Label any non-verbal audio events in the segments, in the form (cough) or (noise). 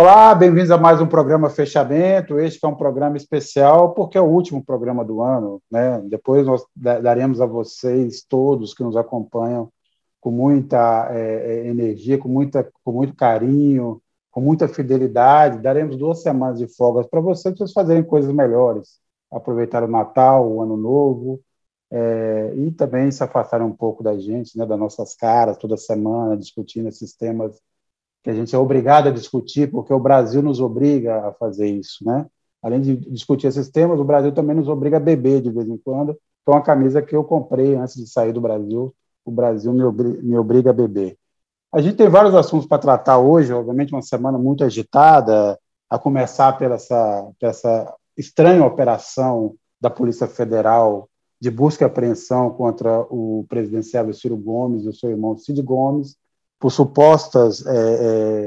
Olá, bem-vindos a mais um programa Fechamento. Este é um programa especial porque é o último programa do ano. Né? Depois nós daremos a vocês, todos que nos acompanham, com muita é, é, energia, com, muita, com muito carinho, com muita fidelidade. Daremos duas semanas de folgas para vocês, vocês fazerem coisas melhores. Aproveitar o Natal, o Ano Novo, é, e também se afastarem um pouco da gente, né, das nossas caras, toda semana, discutindo esses temas que a gente é obrigado a discutir, porque o Brasil nos obriga a fazer isso, né? Além de discutir esses temas, o Brasil também nos obriga a beber de vez em quando. Então, a camisa que eu comprei antes de sair do Brasil, o Brasil me, me obriga a beber. A gente tem vários assuntos para tratar hoje, obviamente, uma semana muito agitada, a começar pela essa, pela essa estranha operação da Polícia Federal de busca e apreensão contra o presidenciável Ciro Gomes e o seu irmão Cid Gomes, por supostas é,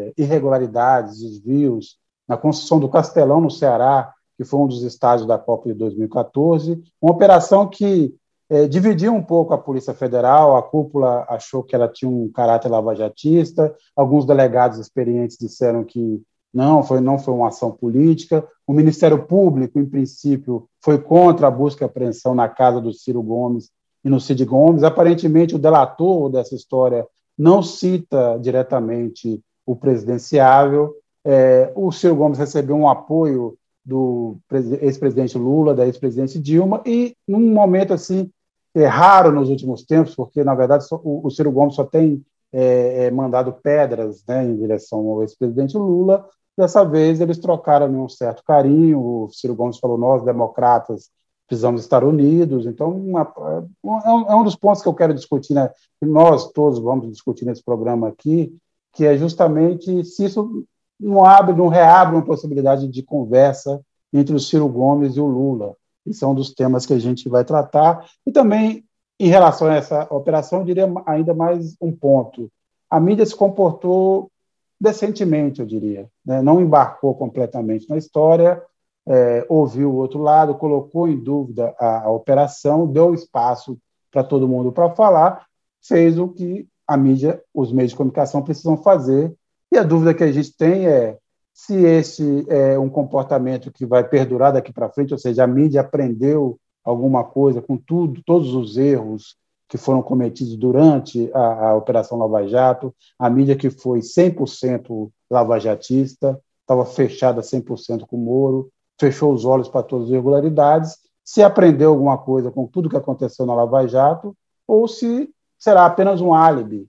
é, irregularidades, desvios na construção do Castelão no Ceará, que foi um dos estádios da Copa de 2014, uma operação que é, dividiu um pouco a Polícia Federal, a cúpula achou que ela tinha um caráter lavajatista, alguns delegados experientes disseram que não, foi, não foi uma ação política, o Ministério Público, em princípio, foi contra a busca e apreensão na casa do Ciro Gomes e no Cid Gomes, aparentemente o delator dessa história não cita diretamente o presidenciável. É, o Ciro Gomes recebeu um apoio do ex-presidente Lula, da ex-presidente Dilma, e num momento assim é raro nos últimos tempos, porque na verdade só, o, o, Ciro Gomes só tem é, é, mandado pedras né, em direção ao ex-presidente Lula. Dessa vez eles trocaram um certo carinho. O Ciro Gomes falou: nós democratas precisamos estar unidos. Então, uma, é, é, um, dos pontos que eu quero discutir, né? que nós todos vamos discutir nesse programa aqui, que é justamente se isso não abre, não reabre uma possibilidade de conversa entre o Ciro Gomes e o Lula. Isso é um dos temas que a gente vai tratar. E também, em relação a essa operação, eu diria ainda mais um ponto. A mídia se comportou decentemente, eu diria. Né? Não embarcou completamente na história, é, ouviu o outro lado, colocou em dúvida a, a operação, deu espaço para todo mundo para falar, fez o que a mídia, os meios de comunicação precisam fazer. E a dúvida que a gente tem é se esse é um comportamento que vai perdurar daqui para frente, ou seja, a mídia aprendeu alguma coisa com tudo, todos os erros que foram cometidos durante a, a Operação Lava Jato, a mídia que foi 100% lavajatista, estava fechada 100% com o Moro, fechou os olhos para todas as irregularidades, se aprendeu alguma coisa com tudo que aconteceu na Lava Jato, ou se será apenas um álibi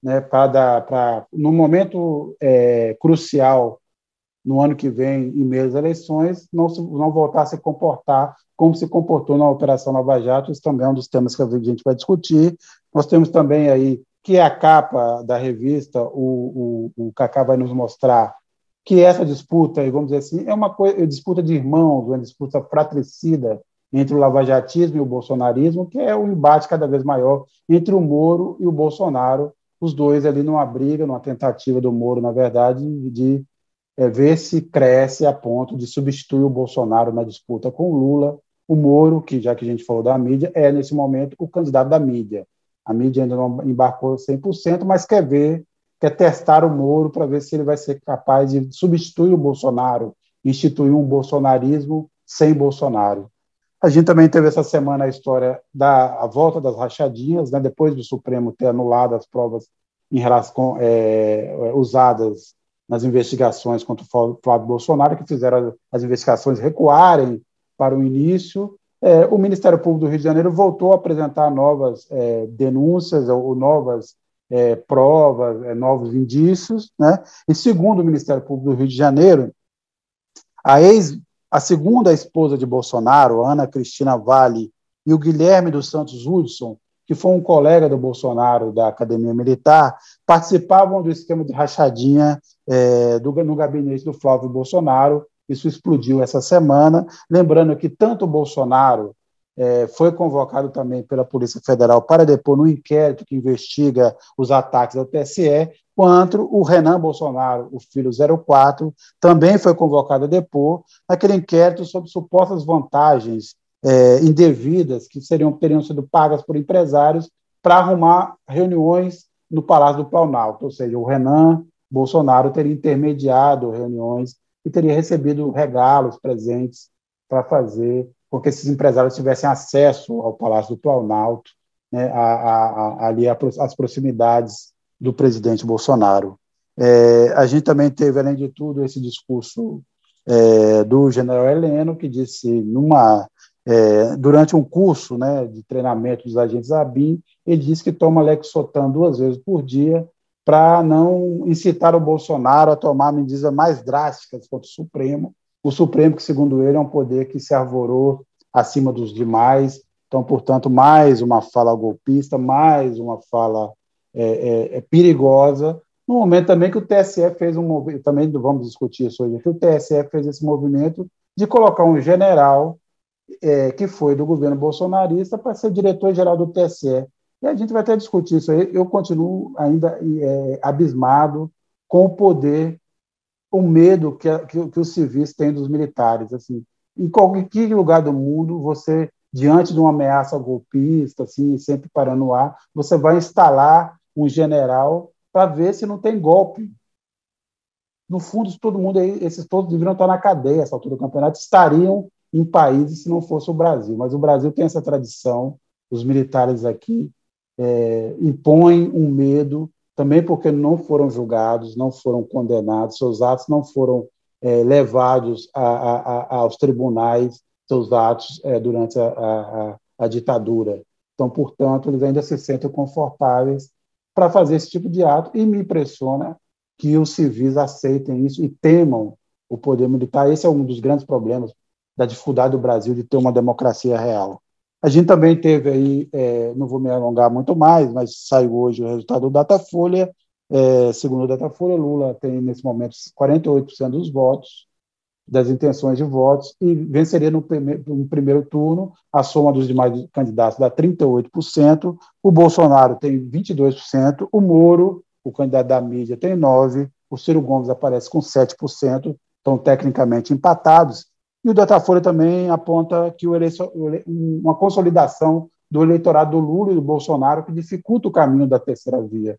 né, para, no momento é, crucial, no ano que vem, em meio às eleições, não, se, não voltar a se comportar como se comportou na Operação Lava Jato. Isso também é um dos temas que a gente vai discutir. Nós temos também aí, que é a capa da revista, o, o, o Cacá vai nos mostrar que essa disputa, vamos dizer assim, é uma coisa, é disputa de irmãos, uma disputa fratricida entre o lavajatismo e o bolsonarismo, que é um embate cada vez maior entre o Moro e o Bolsonaro, os dois ali numa briga, numa tentativa do Moro, na verdade, de é, ver se cresce a ponto de substituir o Bolsonaro na disputa com o Lula. O Moro, que já que a gente falou da mídia, é nesse momento o candidato da mídia. A mídia ainda não embarcou 100%, mas quer ver quer testar o Moro para ver se ele vai ser capaz de substituir o Bolsonaro, instituir um bolsonarismo sem Bolsonaro. A gente também teve essa semana a história da a volta das rachadinhas, né, depois do Supremo ter anulado as provas em relação é, usadas nas investigações contra o Flávio Bolsonaro, que fizeram as investigações recuarem para o início. É, o Ministério Público do Rio de Janeiro voltou a apresentar novas é, denúncias ou, ou novas é, provas, é, novos indícios. Né? E segundo o Ministério Público do Rio de Janeiro, a, ex, a segunda esposa de Bolsonaro, Ana Cristina Vale, e o Guilherme dos Santos Hudson, que foi um colega do Bolsonaro da Academia Militar, participavam do esquema de rachadinha é, do, no gabinete do Flávio Bolsonaro. Isso explodiu essa semana. Lembrando que tanto o Bolsonaro é, foi convocado também pela Polícia Federal para depor no inquérito que investiga os ataques ao TSE, quanto o Renan Bolsonaro, o filho 04, também foi convocado a depor naquele inquérito sobre supostas vantagens é, indevidas que seriam, teriam sido pagas por empresários para arrumar reuniões no Palácio do Planalto, ou seja, o Renan Bolsonaro teria intermediado reuniões e teria recebido regalos, presentes para fazer porque esses empresários tivessem acesso ao Palácio do Planalto, né, a, a, a, ali às proximidades do presidente Bolsonaro. É, a gente também teve, além de tudo, esse discurso é, do general Heleno, que disse, numa, é, durante um curso né, de treinamento dos agentes ABIN, ele disse que toma Lexotan duas vezes por dia para não incitar o Bolsonaro a tomar medidas mais drásticas contra o Supremo, o Supremo, que segundo ele é um poder que se arvorou acima dos demais. Então, portanto, mais uma fala golpista, mais uma fala é, é, é perigosa, no momento também que o TSE fez um movimento, também vamos discutir isso hoje que o TSE fez esse movimento de colocar um general é, que foi do governo bolsonarista para ser diretor-geral do TSE. E a gente vai até discutir isso aí. Eu continuo ainda é, abismado com o poder o medo que, que, que os civis têm dos militares. Assim, em qualquer lugar do mundo, você diante de uma ameaça golpista, assim, sempre parando o ar, você vai instalar um general para ver se não tem golpe. No fundo, todo mundo aí, esses todos deveriam estar na cadeia essa altura do campeonato, estariam em países se não fosse o Brasil. Mas o Brasil tem essa tradição, os militares aqui é, impõem um medo também porque não foram julgados, não foram condenados, seus atos não foram é, levados a, a, a, aos tribunais, seus atos é, durante a, ditadura. Então, portanto, eles ainda se sentem confortáveis para fazer esse tipo de ato e me impressiona que os civis aceitem isso e temam o poder militar. Esse é um dos grandes problemas da dificuldade do Brasil de ter uma democracia real. A gente também teve aí, é, não vou me alongar muito mais, mas saiu hoje o resultado do Datafolha. É, segundo o Datafolha, Lula tem nesse momento 48% dos votos, das intenções de votos, e venceria no, prime no primeiro turno. A soma dos demais candidatos dá 38%. O Bolsonaro tem 22%. O Moro, o candidato da mídia, tem 9%. O Ciro Gomes aparece com 7%. Estão tecnicamente empatados e o Datafolha também aponta que uma consolidação do eleitorado do Lula e do Bolsonaro que dificulta o caminho da terceira via.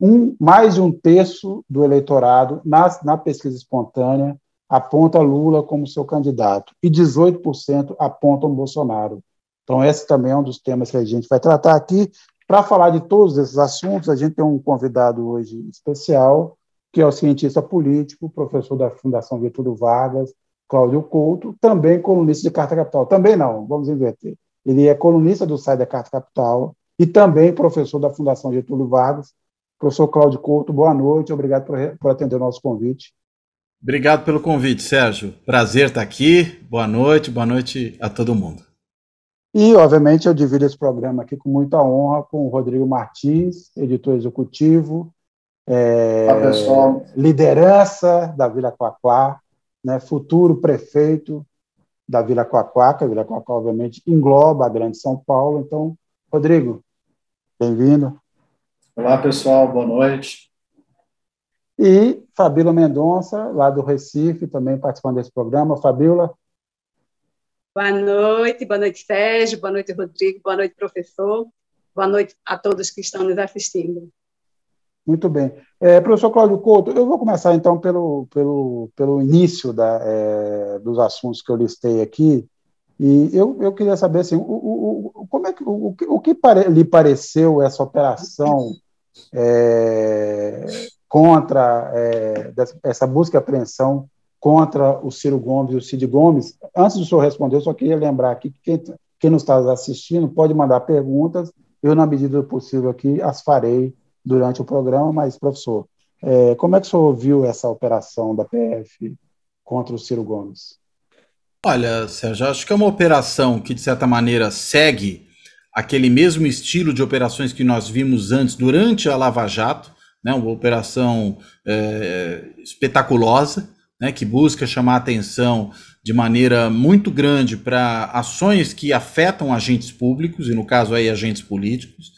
Um, mais de um terço do eleitorado, na, na pesquisa espontânea, aponta Lula como seu candidato e 18% apontam Bolsonaro. Então, esse também é um dos temas que a gente vai tratar aqui. Para falar de todos esses assuntos, a gente tem um convidado hoje especial, que é o cientista político, professor da Fundação Getúlio Vargas, Cláudio Couto, também colunista de Carta Capital. Também não, vamos inverter. Ele é colunista do site da Carta Capital e também professor da Fundação Getúlio Vargas. Professor Cláudio Couto, boa noite, obrigado por, por atender o nosso convite. Obrigado pelo convite, Sérgio. Prazer estar aqui. Boa noite, boa noite a todo mundo. E, obviamente, eu divido esse programa aqui com muita honra com o Rodrigo Martins, editor executivo, é, Olá, liderança da Vila Quaquá, né, futuro prefeito da Vila Coacuaca. A Vila obviamente, engloba a Grande São Paulo. Então, Rodrigo, bem-vindo. Olá, pessoal, boa noite. E Fabíola Mendonça, lá do Recife, também participando desse programa. Fabíola. Boa noite, boa noite, Sérgio, boa noite, Rodrigo, boa noite, professor, boa noite a todos que estão nos assistindo. Muito bem. É, professor Cláudio Couto, eu vou começar então pelo, pelo, pelo início da, é, dos assuntos que eu listei aqui. E eu, eu queria saber assim, o, o, o como é que, o, o que pare, lhe pareceu essa operação é, contra é, essa busca e apreensão contra o Ciro Gomes e o Cid Gomes. Antes do senhor responder, eu só queria lembrar aqui que quem, quem nos está assistindo pode mandar perguntas. Eu, na medida do possível aqui, as farei durante o programa, mas, professor, é, como é que o senhor viu essa operação da PF contra o Ciro Gomes? Olha, Sérgio, acho que é uma operação que, de certa maneira, segue aquele mesmo estilo de operações que nós vimos antes, durante a Lava Jato, né, uma operação é, espetaculosa, né, que busca chamar atenção de maneira muito grande para ações que afetam agentes públicos, e no caso aí agentes políticos,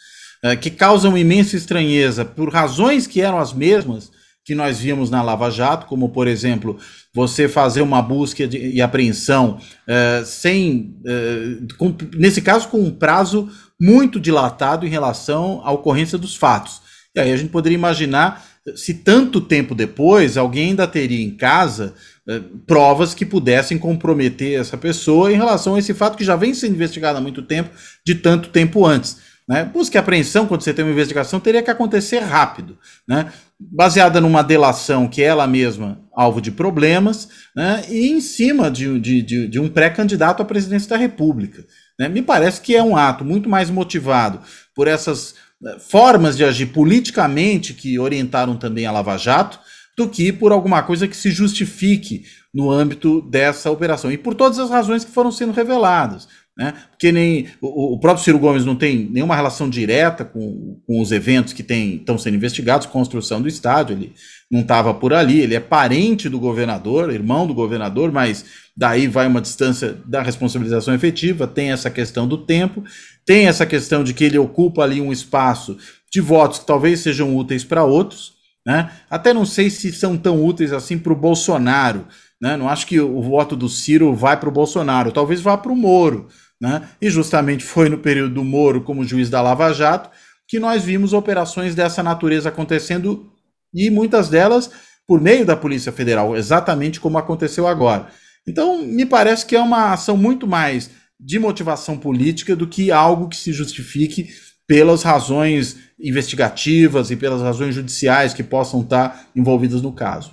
eh, que causam imensa estranheza por razões que eram as mesmas que nós víamos na Lava Jato, como, por exemplo, você fazer uma busca e apreensão uh, sem, uh, com, nesse caso, com um prazo muito dilatado em relação à ocorrência dos fatos. E aí a gente poderia imaginar se tanto tempo depois alguém ainda teria em casa uh, provas que pudessem comprometer essa pessoa em relação a esse fato que já vem sendo investigado há muito tempo, de tanto tempo antes. Né? Busca apreensão, quando você tem uma investigação, teria que acontecer rápido, né? baseada numa delação que ela mesma alvo de problemas, né? e em cima de, de, de, de um pré-candidato à presidência da República. Né? Me parece que é um ato muito mais motivado por essas eh, formas de agir politicamente que orientaram também a Lava Jato, do que por alguma coisa que se justifique no âmbito dessa operação. E por todas as razões que foram sendo reveladas. Né? Porque nem o, o, próprio Ciro Gomes não tem nenhuma relação direta com, com os eventos que estão sendo investigados, construção do estádio, ele não estava por ali, ele é parente do governador, irmão do governador, mas daí vai uma distância da responsabilização efetiva, tem essa questão do tempo, tem essa questão de que ele ocupa ali um espaço de votos que talvez sejam úteis para outros, né? Até não sei se são tão úteis assim para o Bolsonaro. Né? Não acho que o voto do Ciro vai para o Bolsonaro, talvez vá para o Moro né? E justamente foi no período do Moro como juiz da Lava Jato que nós vimos operações dessa natureza acontecendo e muitas delas por meio da Polícia Federal, exatamente como aconteceu agora. Então, me parece que é uma ação muito mais de motivação política do que algo que se justifique pelas razões investigativas e pelas razões judiciais que possam estar envolvidas no caso.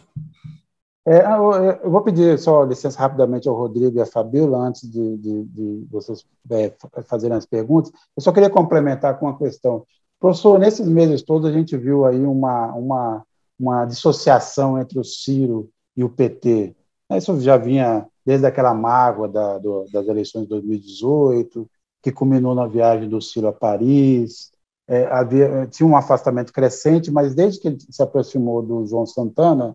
É, ah, é, eu vou pedir só licença rapidamente ao Rodrigo e à Fabíola, antes de, de, de vocês é, fazerem as perguntas. Eu só queria complementar com uma questão. Professor, nesses meses todos a gente viu aí uma, uma, uma dissociação entre o Ciro e o PT. Isso já vinha desde aquela mágoa da, do, das eleições de 2018, que culminou na viagem do Ciro a Paris. É, havia, tinha um afastamento crescente, mas desde que ele se aproximou do João Santana,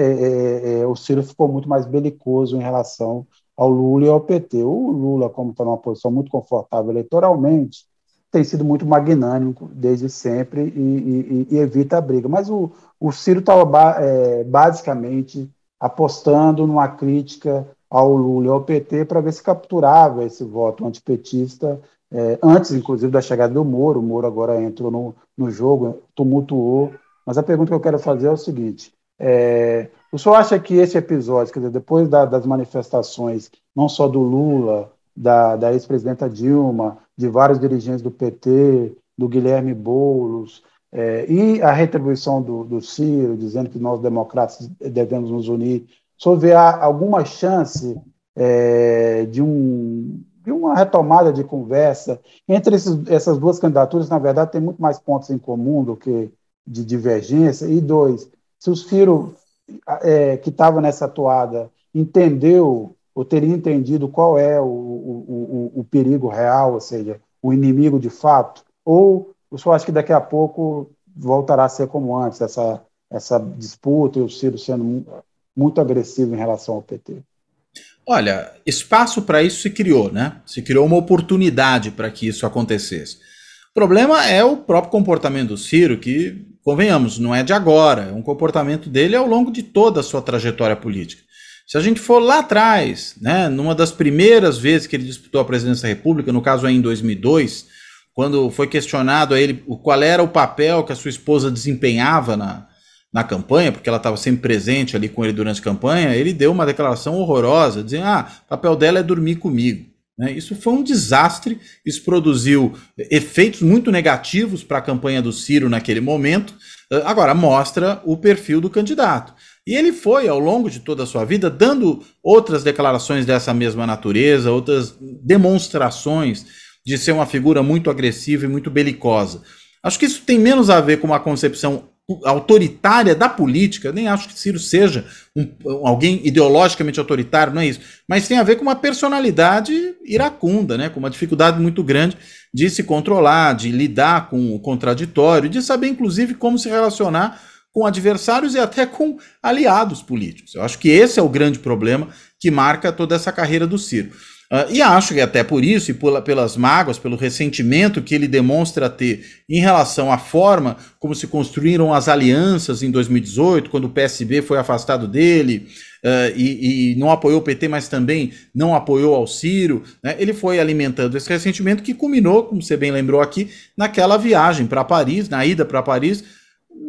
é, é, é, o Ciro ficou muito mais belicoso em relação ao Lula e ao PT. O Lula, como está numa posição muito confortável eleitoralmente, tem sido muito magnânimo desde sempre e, e, e evita a briga. Mas o, o Ciro estava tá, é, basicamente apostando numa crítica ao Lula e ao PT para ver se capturava esse voto antipetista, é, antes, inclusive, da chegada do Moro. O Moro agora entrou no, no jogo, tumultuou. Mas a pergunta que eu quero fazer é o seguinte: é, o senhor acha que esse episódio, quer dizer, depois da, das manifestações, não só do Lula, da, da ex-presidenta Dilma, de vários dirigentes do PT, do Guilherme Boulos, é, e a retribuição do, do, Ciro, dizendo que nós democratas devemos nos unir, o senhor vê alguma chance é, de, um, de, uma retomada de conversa entre esses, essas duas candidaturas? Na verdade, tem muito mais pontos em comum do que de divergência. E dois, se o Ciro, é, que estava nessa toada, entendeu ou teria entendido qual é o, o, o, o, perigo real, ou seja, o inimigo de fato, ou eu só acho que daqui a pouco voltará a ser como antes, essa, essa disputa e o Ciro sendo muito agressivo em relação ao PT? Olha, espaço para isso se criou, né? Se criou uma oportunidade para que isso acontecesse. O problema é o próprio comportamento do Ciro, que convenhamos, não é de agora. Um comportamento dele é ao longo de toda a sua trajetória política. Se a gente for lá atrás, né, numa das primeiras vezes que ele disputou a presidência da República, no caso aí em 2002, quando foi questionado a ele qual era o papel que a sua esposa desempenhava na, na campanha, porque ela estava sempre presente ali com ele durante a campanha, ele deu uma declaração horrorosa, dizendo: ah, o papel dela é dormir comigo. Né? Isso foi um desastre, isso produziu efeitos muito negativos para a campanha do Ciro naquele momento. Agora, mostra o perfil do candidato. E ele foi, ao longo de toda a sua vida, dando outras declarações dessa mesma natureza, outras demonstrações de ser uma figura muito agressiva e muito belicosa. Acho que isso tem menos a ver com uma concepção autoritária da política, nem acho que Ciro seja um, alguém ideologicamente autoritário, não é isso, mas tem a ver com uma personalidade iracunda, né, com uma dificuldade muito grande de se controlar, de lidar com o contraditório, de saber inclusive como se relacionar com adversários e até com aliados políticos. Eu acho que esse é o grande problema que marca toda essa carreira do Ciro. Uh, e acho que até por isso, e pela, pelas mágoas, pelo ressentimento que ele demonstra ter em relação à forma como se construíram as alianças em 2018, quando o PSB foi afastado dele uh, e, e, não apoiou o PT, mas também não apoiou ao Ciro, né? ele foi alimentando esse ressentimento que culminou, como você bem lembrou aqui, naquela viagem para Paris, na ida para Paris,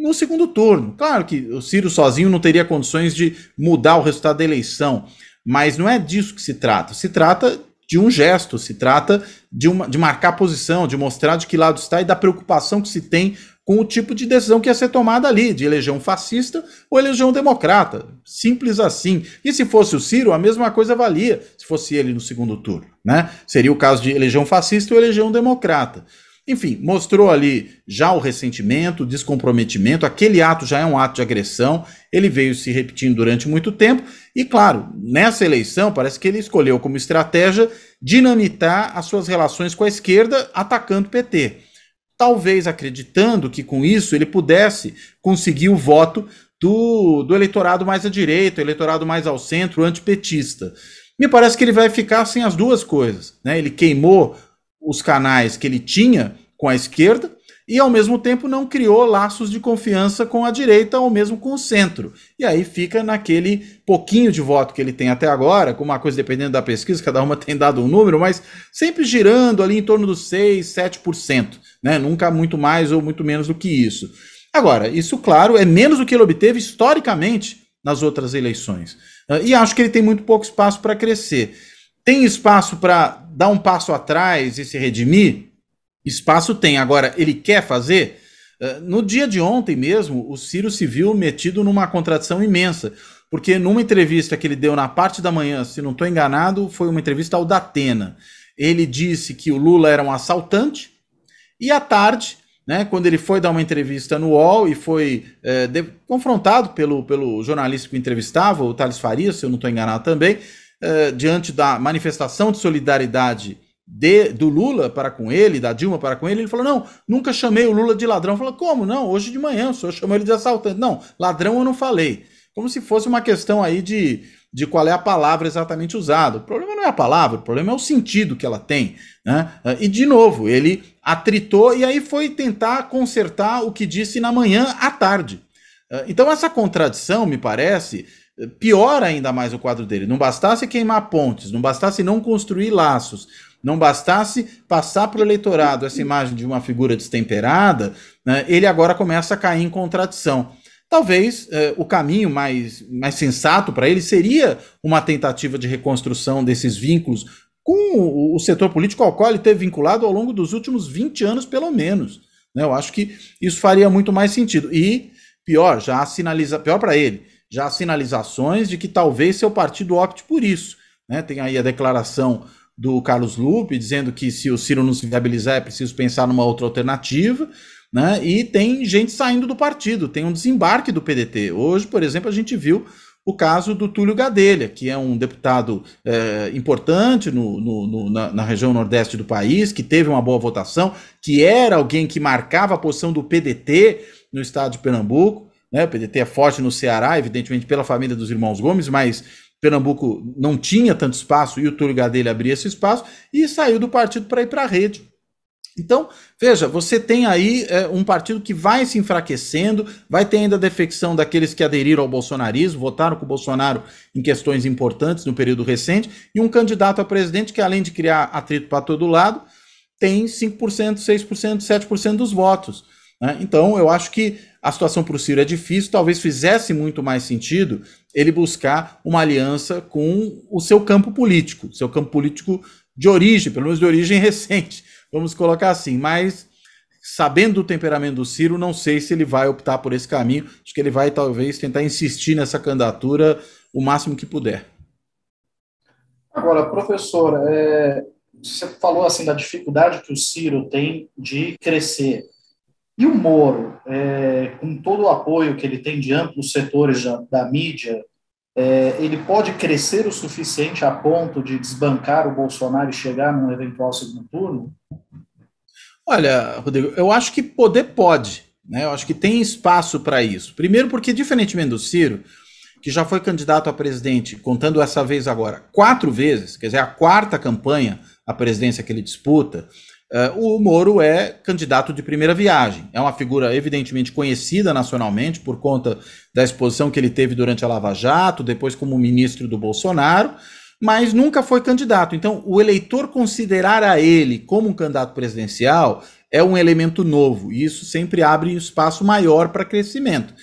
no segundo turno. Claro que o Ciro sozinho não teria condições de mudar o resultado da eleição mas não é disso que se trata. Se trata de um gesto, se trata de, uma, de marcar posição, de mostrar de que lado está e da preocupação que se tem com o tipo de decisão que ia ser tomada ali, de eleger um fascista ou eleger um democrata. Simples assim. E se fosse o Ciro, a mesma coisa valia, se fosse ele no segundo turno. Né? Seria o caso de eleger um fascista ou eleger um democrata. Enfim, mostrou ali já o ressentimento, o descomprometimento, aquele ato já é um ato de agressão, ele veio se repetindo durante muito tempo, e claro, nessa eleição parece que ele escolheu como estratégia dinamitar as suas relações com a esquerda, atacando o PT. Talvez acreditando que com isso ele pudesse conseguir o voto do, do eleitorado mais à direita, eleitorado mais ao centro, antipetista. Me parece que ele vai ficar sem as duas coisas. Né? Ele queimou os canais que ele tinha com a esquerda e, ao mesmo tempo, não criou laços de confiança com a direita ou mesmo com o centro. E aí fica naquele pouquinho de voto que ele tem até agora, com uma coisa dependendo da pesquisa, cada uma (laughs) tem dado um número, mas sempre girando ali em torno dos 6, 7%, né? Nunca muito mais ou muito menos do que isso. Agora, isso, claro, é menos do que ele obteve historicamente nas outras eleições. Ah, e acho que ele tem muito pouco espaço para crescer. Tem espaço para dar um passo atrás e se redimir? Espaço tem. Agora, ele quer fazer? Eh, no dia de ontem mesmo, o Ciro se viu metido numa contradição imensa, porque numa entrevista que ele deu na parte da manhã, se não estou enganado, foi uma entrevista ao Datena. Ele disse que o Lula era um assaltante, e à tarde, né, quando ele foi dar uma entrevista no UOL e foi é, de, confrontado pelo, pelo jornalista que o entrevistava, o Thales Faria, se eu não estou enganado também, eh, diante da manifestação de solidariedade de, do Lula para com ele, da Dilma para com ele, ele falou: não, nunca chamei o Lula de ladrão. Falou, como? Não, hoje de manhã o senhor chamou ele de assaltante. Não, ladrão eu não falei. Como se fosse uma questão aí de, de qual é a palavra exatamente usada. O problema não é a palavra, o problema é o sentido que ela tem. Né? Eh, e, de novo, ele atritou e aí foi tentar consertar o que disse na manhã à tarde. Eh, então, essa contradição, me parece, piora ainda mais o quadro dele. Não bastasse queimar pontes, não bastasse não construir laços, não bastasse passar para o eleitorado essa imagem de uma figura destemperada, né, ele agora começa a cair em contradição. Talvez eh, o caminho mais, mais sensato para ele seria uma tentativa de reconstrução desses vínculos com o, o, setor político ao qual ele teve vinculado ao longo dos últimos 20 anos, pelo menos. Né, eu acho que isso faria muito mais sentido. E, pior, já sinaliza, pior para ele, já sinalizações de que talvez seu partido opte por isso. Né? Tem aí a declaração do Carlos Lupe dizendo que se o Ciro não se viabilizar é preciso pensar numa outra alternativa. Né? E tem gente saindo do partido, tem um desembarque do PDT. Hoje, por exemplo, a gente viu o caso do Túlio Gadelha, que é um deputado é, importante no, no, no, na, na, região nordeste do país, que teve uma boa votação, que era alguém que marcava a posição do PDT no estado de Pernambuco, né? O PDT é forte no Ceará, evidentemente pela família dos irmãos Gomes, mas Pernambuco não tinha tanto espaço e o Túlio Gadelha abria esse espaço e saiu do partido para ir para a rede. Então, veja, você tem aí é, um partido que vai se enfraquecendo, vai ter ainda a defecção daqueles que aderiram ao bolsonarismo, votaram com o Bolsonaro em questões importantes no período recente, e um candidato a presidente que, além de criar atrito para todo lado, tem 5%, 6%, 7% dos votos. Né? Então, eu acho que a situação para o Ciro é difícil, talvez fizesse muito mais sentido ele buscar uma aliança com o seu campo político, seu campo político de origem, pelo menos de origem (laughs) recente, vamos colocar assim. Mas, sabendo o temperamento do Ciro, não sei se ele vai optar por esse caminho. Acho que ele vai, talvez, tentar insistir nessa candidatura o máximo que puder. Agora, professora, é, você falou assim da dificuldade que o Ciro tem de crescer. E o Moro, é, com todo o apoio que ele tem de amplos setores da, da mídia, é, ele pode crescer o suficiente a ponto de desbancar o Bolsonaro e chegar num eventual segundo turno? Olha, Rodrigo, eu acho que poder pode. Né? Eu acho que tem espaço para isso. Primeiro, porque, diferentemente do Ciro, que já foi candidato a presidente, contando essa vez agora, quatro vezes, quer dizer, a quarta campanha à presidência que ele disputa, Uh, o Moro é candidato de primeira viagem. É uma figura evidentemente conhecida nacionalmente por conta da exposição que ele teve durante a Lava Jato, depois como ministro do Bolsonaro, mas nunca foi candidato. Então, o eleitor considerar a ele como um candidato presidencial é um elemento novo e isso sempre abre espaço maior para crescimento.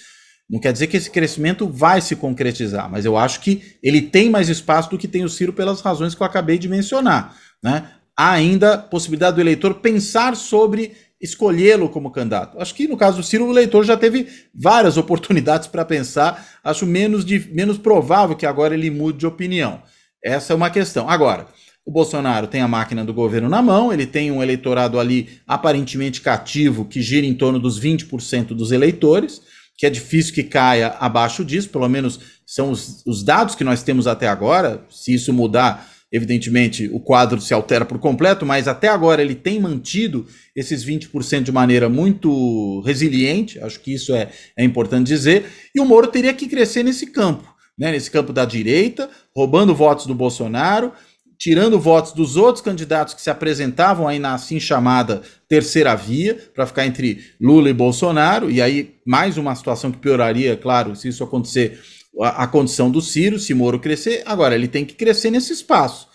Não quer dizer que esse crescimento vai se concretizar, mas eu acho que ele tem mais espaço do que tem o Ciro pelas razões que eu acabei de mencionar. Né? há ainda possibilidade do eleitor pensar sobre escolhê-lo como candidato. Acho que no caso do Ciro, o eleitor já teve várias (laughs) oportunidades para pensar. Acho menos, de, menos provável que agora ele mude de opinião. Essa é uma questão. Agora, o Bolsonaro tem a máquina do governo na mão, ele tem um eleitorado ali aparentemente cativo que gira em torno dos 20% dos eleitores, que é difícil que caia abaixo disso, pelo menos são os, os dados que nós temos até agora. Se isso mudar, Evidentemente, o quadro se altera por completo, mas até agora ele tem mantido esses 20% de maneira muito resiliente, acho que isso é, é importante dizer, e o Moro teria que crescer nesse campo, né, nesse campo da direita, roubando votos do Bolsonaro, tirando votos dos outros candidatos que se apresentavam aí na assim chamada terceira via, para ficar entre Lula e Bolsonaro, e aí mais uma situação que pioraria, claro, se isso acontecer a, a, condição do Ciro, se Moro crescer, agora ele tem que crescer nesse espaço.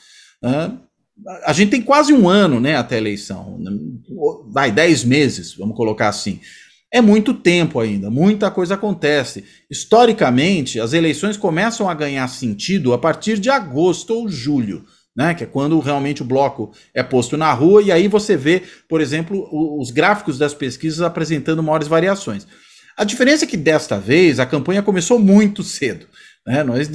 Uh, a gente tem quase um ano né, até a eleição, vai, dez meses, vamos colocar assim. É muito tempo ainda, muita coisa acontece. Historicamente, as eleições começam a ganhar sentido a partir de agosto ou julho. Né, que é quando realmente o bloco é posto na rua, e aí você vê, por exemplo, os gráficos das pesquisas apresentando maiores variações. A diferença é que desta vez a campanha começou muito cedo. Né? Nós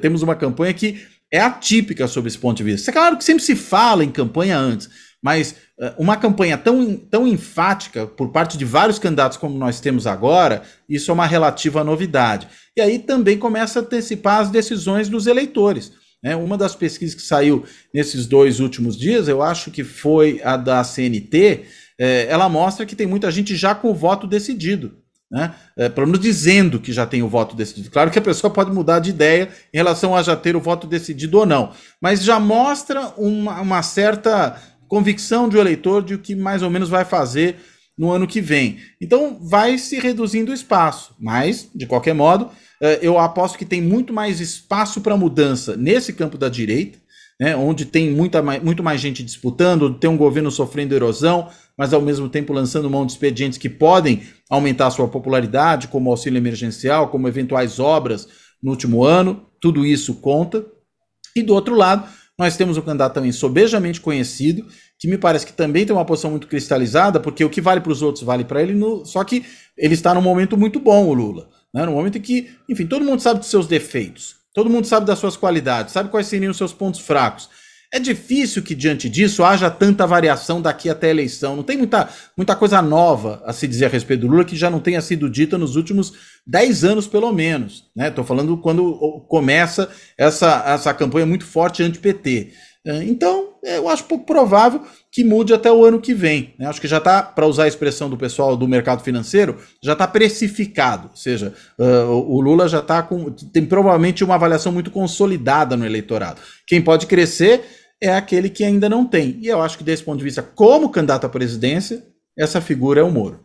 temos uma campanha que é atípica sob esse ponto de vista. É claro que sempre se fala em campanha antes, mas eh, uma campanha tão, tão enfática por parte de vários candidatos como nós temos agora, isso é uma relativa novidade. E aí também começa a antecipar as decisões dos eleitores. Né? Uma das pesquisas que saiu nesses dois últimos dias, eu acho que foi a da CNT, é, eh, ela mostra que tem muita gente já com o voto decidido. Né? É, pelo menos dizendo que já tem o voto decidido. Claro que a pessoa pode mudar de ideia em relação a já ter o voto decidido ou não, mas já mostra uma, uma certa convicção do eleitor de o que mais ou menos vai fazer no ano que vem. Então vai se reduzindo o espaço, mas, de qualquer modo, é, eu aposto que tem muito mais espaço para mudança nesse campo da direita né, onde tem muita, muito mais gente disputando, tem um governo sofrendo erosão, mas ao mesmo tempo lançando mão de expedientes que podem aumentar sua popularidade, como auxílio emergencial, como eventuais obras no último ano, tudo isso conta. E do outro lado, nós temos um candidato também sobejamente conhecido, que me parece que também tem uma posição muito cristalizada, porque o que vale para os outros vale para ele, no... só que ele está num momento muito bom, o Lula. Né? Num momento em que, enfim, todo mundo sabe dos seus defeitos. Todo mundo sabe das suas qualidades, sabe quais seriam os seus pontos fracos. É difícil que diante disso haja tanta variação daqui até a eleição. Não tem muita, muita coisa nova a se dizer a respeito do Lula que já não tenha sido dita nos últimos 10 anos, pelo menos. Estou né? falando quando começa essa, essa campanha muito forte anti-PT. É, então, é, eu acho pouco provável que mude até o ano que vem. Né? Acho que já está, para usar a expressão do pessoal do mercado financeiro, já está precificado. Ou seja, uh, o Lula já está com. tem provavelmente uma avaliação muito consolidada no eleitorado. Quem pode crescer é aquele que ainda não tem. E eu acho que, desse ponto de vista, como candidato à presidência, essa figura é o Moro.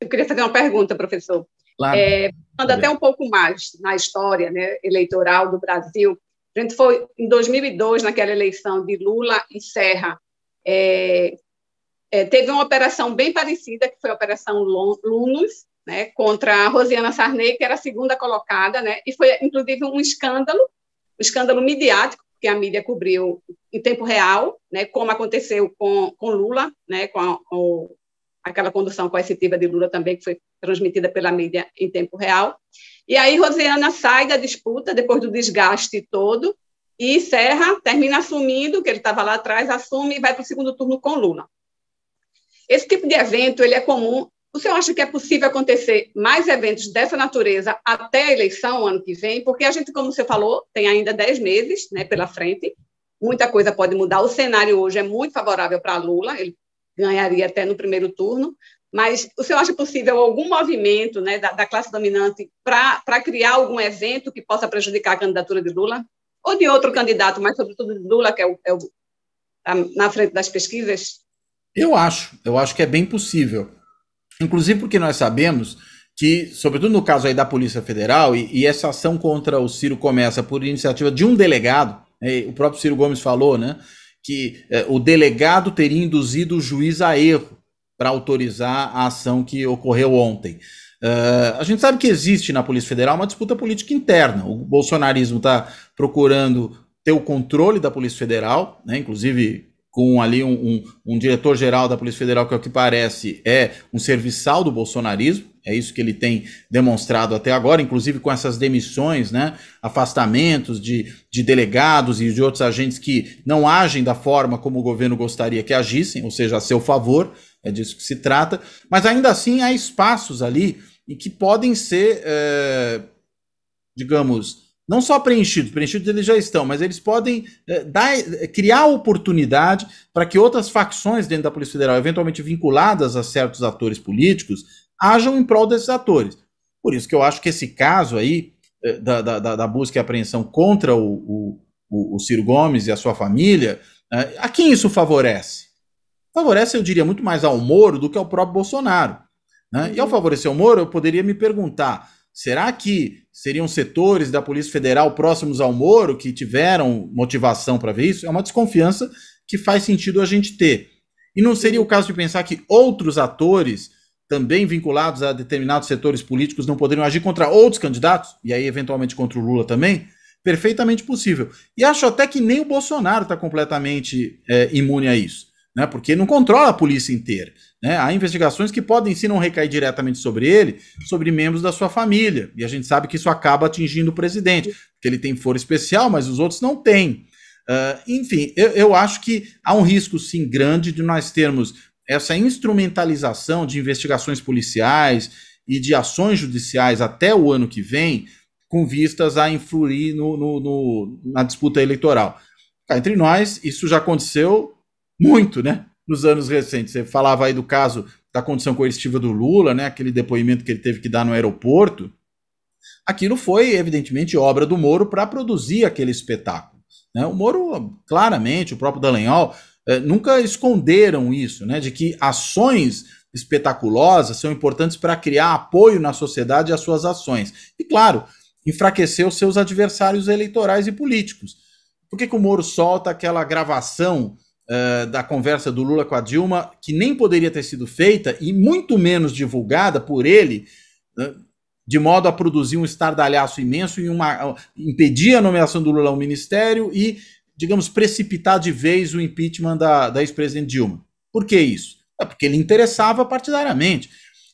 Eu queria fazer uma pergunta, professor. Claro. É, anda até um pouco mais na história né, eleitoral do Brasil a gente foi em 2002, naquela eleição de Lula e Serra, é, é, teve uma operação bem parecida, que foi a Operação Lunos, né, contra a Rosiana Sarney, que era a segunda colocada, né, e foi, inclusive, um escândalo, um escândalo midiático, que a mídia cobriu em tempo real, né, como aconteceu com, com Lula, né, com, a, com aquela condução coercitiva de Lula também, que foi transmitida pela mídia em tempo real. E aí Rosiana sai da disputa, depois do desgaste todo, e Serra termina assumindo, que ele estava lá atrás, assume e vai para o segundo turno com Lula. Esse tipo de evento ele é comum. Você acha que é possível acontecer mais eventos dessa natureza até a eleição ano que vem? Porque a gente, como você falou, tem ainda 10 meses né, pela frente, muita coisa pode mudar. O cenário hoje é muito favorável para Lula, ele ganharia até no primeiro turno, mas o senhor acha possível algum movimento né, da, da classe dominante para criar algum evento que possa prejudicar a candidatura de Lula? Ou de outro candidato, mas sobretudo de Lula, que é o, é o tá na frente das pesquisas? Eu acho, eu acho que é bem possível. Inclusive porque nós sabemos que, sobretudo no caso aí da Polícia Federal, e, e essa ação contra o Ciro começa por iniciativa de um delegado, né, o próprio Ciro Gomes falou, né? que eh, o delegado teria induzido o juiz a erro para autorizar a ação que ocorreu ontem. Uh, a gente sabe que existe na Polícia Federal uma disputa política interna. O bolsonarismo está procurando ter o controle da Polícia Federal, né, inclusive com ali um, um, um diretor-geral da Polícia Federal que, é o que parece, é um serviçal do bolsonarismo. É isso que ele tem demonstrado até agora, inclusive com essas demissões, né, afastamentos de, de delegados e de outros agentes que não agem da forma como o governo gostaria que agissem, ou seja, a seu favor, é disso que se trata. Mas ainda assim há espaços ali e que podem ser, é, digamos, não só preenchidos, preenchidos eles já estão, mas eles podem é, dar, eh, criar oportunidade para que outras facções dentro da Polícia Federal, eventualmente vinculadas a certos atores políticos, ajam em prol desses atores. Por isso que eu acho que esse caso aí, eh, da, da, da busca e apreensão contra o, o, o, Ciro Gomes e a sua família, né, a quem isso favorece? Favorece, eu diria, muito mais ao Moro do que ao próprio Bolsonaro. Né? E ao favorecer o Moro, eu poderia me perguntar: será que seriam setores da Polícia Federal próximos ao Moro que tiveram motivação para ver isso? É uma desconfiança que faz sentido a gente ter. E não seria o caso de pensar que outros atores também vinculados a determinados setores políticos não poderiam agir contra outros candidatos, e aí eventualmente contra o Lula também, perfeitamente possível. E acho até que nem o Bolsonaro está completamente é, imune a isso, né? porque não controla a polícia inteira. Né? Há investigações que podem, se não recair diretamente sobre ele, sobre membros da sua família. E a gente sabe que isso acaba atingindo o presidente, porque ele tem foro especial, mas os outros não têm. Uh, enfim, eu, eu acho que há um risco, sim, grande de nós termos essa instrumentalização de investigações policiais e de ações judiciais até o ano que vem, com vistas a influir no, no, no, na disputa eleitoral. Entre nós, isso já aconteceu muito, né? Nos anos recentes. Você falava aí do caso da condição coercitiva do Lula, né? Aquele depoimento que ele teve que dar no aeroporto. Aquilo foi, evidentemente, obra do Moro para produzir aquele espetáculo. Né? O Moro, claramente, o próprio Dallagnol, eh, nunca esconderam isso, né? De que ações espetaculosas são importantes para criar apoio na sociedade às suas ações. E, claro, enfraquecer os seus adversários eleitorais e políticos. Por que, que o Moro solta aquela gravação uh, da conversa do Lula com a Dilma, que nem poderia ter sido feita e muito menos divulgada por ele, né, de modo a produzir um estardalhaço imenso e uma, ah, impedir a nomeação do Lula ao ministério e digamos, precipitar de vez o impeachment da, da ex-presidente Dilma. Por que isso? É porque ele interessava partidariamente.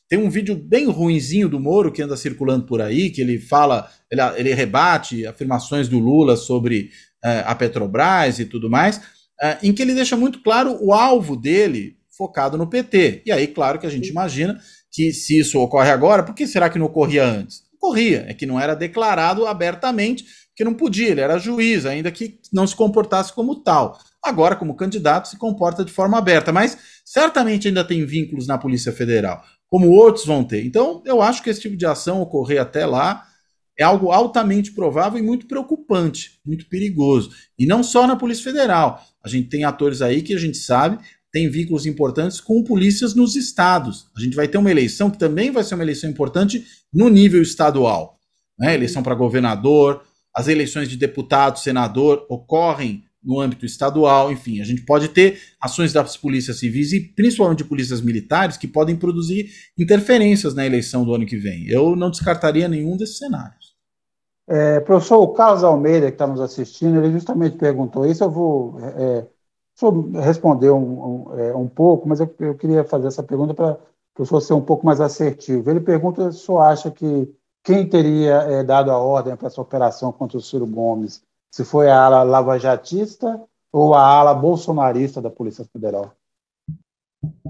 Tem um vídeo bem ruinzinho do Moro que anda circulando por aí, que ele fala, ele, ele rebate afirmações do Lula sobre uh, a Petrobras e tudo mais, uh, em que ele deixa muito claro o alvo dele focado no PT. E aí, claro que a gente imagina que se isso ocorre agora, por que será que não ocorria antes? Ocorria, é que não era declarado abertamente, que não podia, ele era juiz, ainda que não se comportasse como tal. Agora, como candidato, se comporta de forma aberta, mas certamente ainda tem vínculos na Polícia Federal, como outros vão ter. Então, eu acho que esse tipo de ação ocorrer até lá é algo altamente provável e muito preocupante, muito perigoso. E não só na Polícia Federal. A gente tem atores aí que a gente sabe tem vínculos importantes com polícias nos estados. A gente vai ter uma eleição que também vai ser uma eleição importante no nível estadual. Né? Eleição para governador, as eleições de deputado, senador ocorrem no âmbito estadual, enfim, a gente pode ter ações das polícias civis e principalmente de polícias militares que podem produzir interferências na eleição do ano que vem. Eu não descartaria nenhum desses cenários. É, professor, o Carlos Almeida, que está nos assistindo, ele justamente perguntou isso. Eu vou é, é responder um, um, é, um, pouco, mas eu, eu queria fazer essa pergunta para o professor ser um pouco mais assertivo. Ele pergunta se o senhor acha que quem teria é, dado a ordem para essa operação contra o Ciro Gomes? Se foi a ala lavajatista ou a ala bolsonarista da Polícia Federal?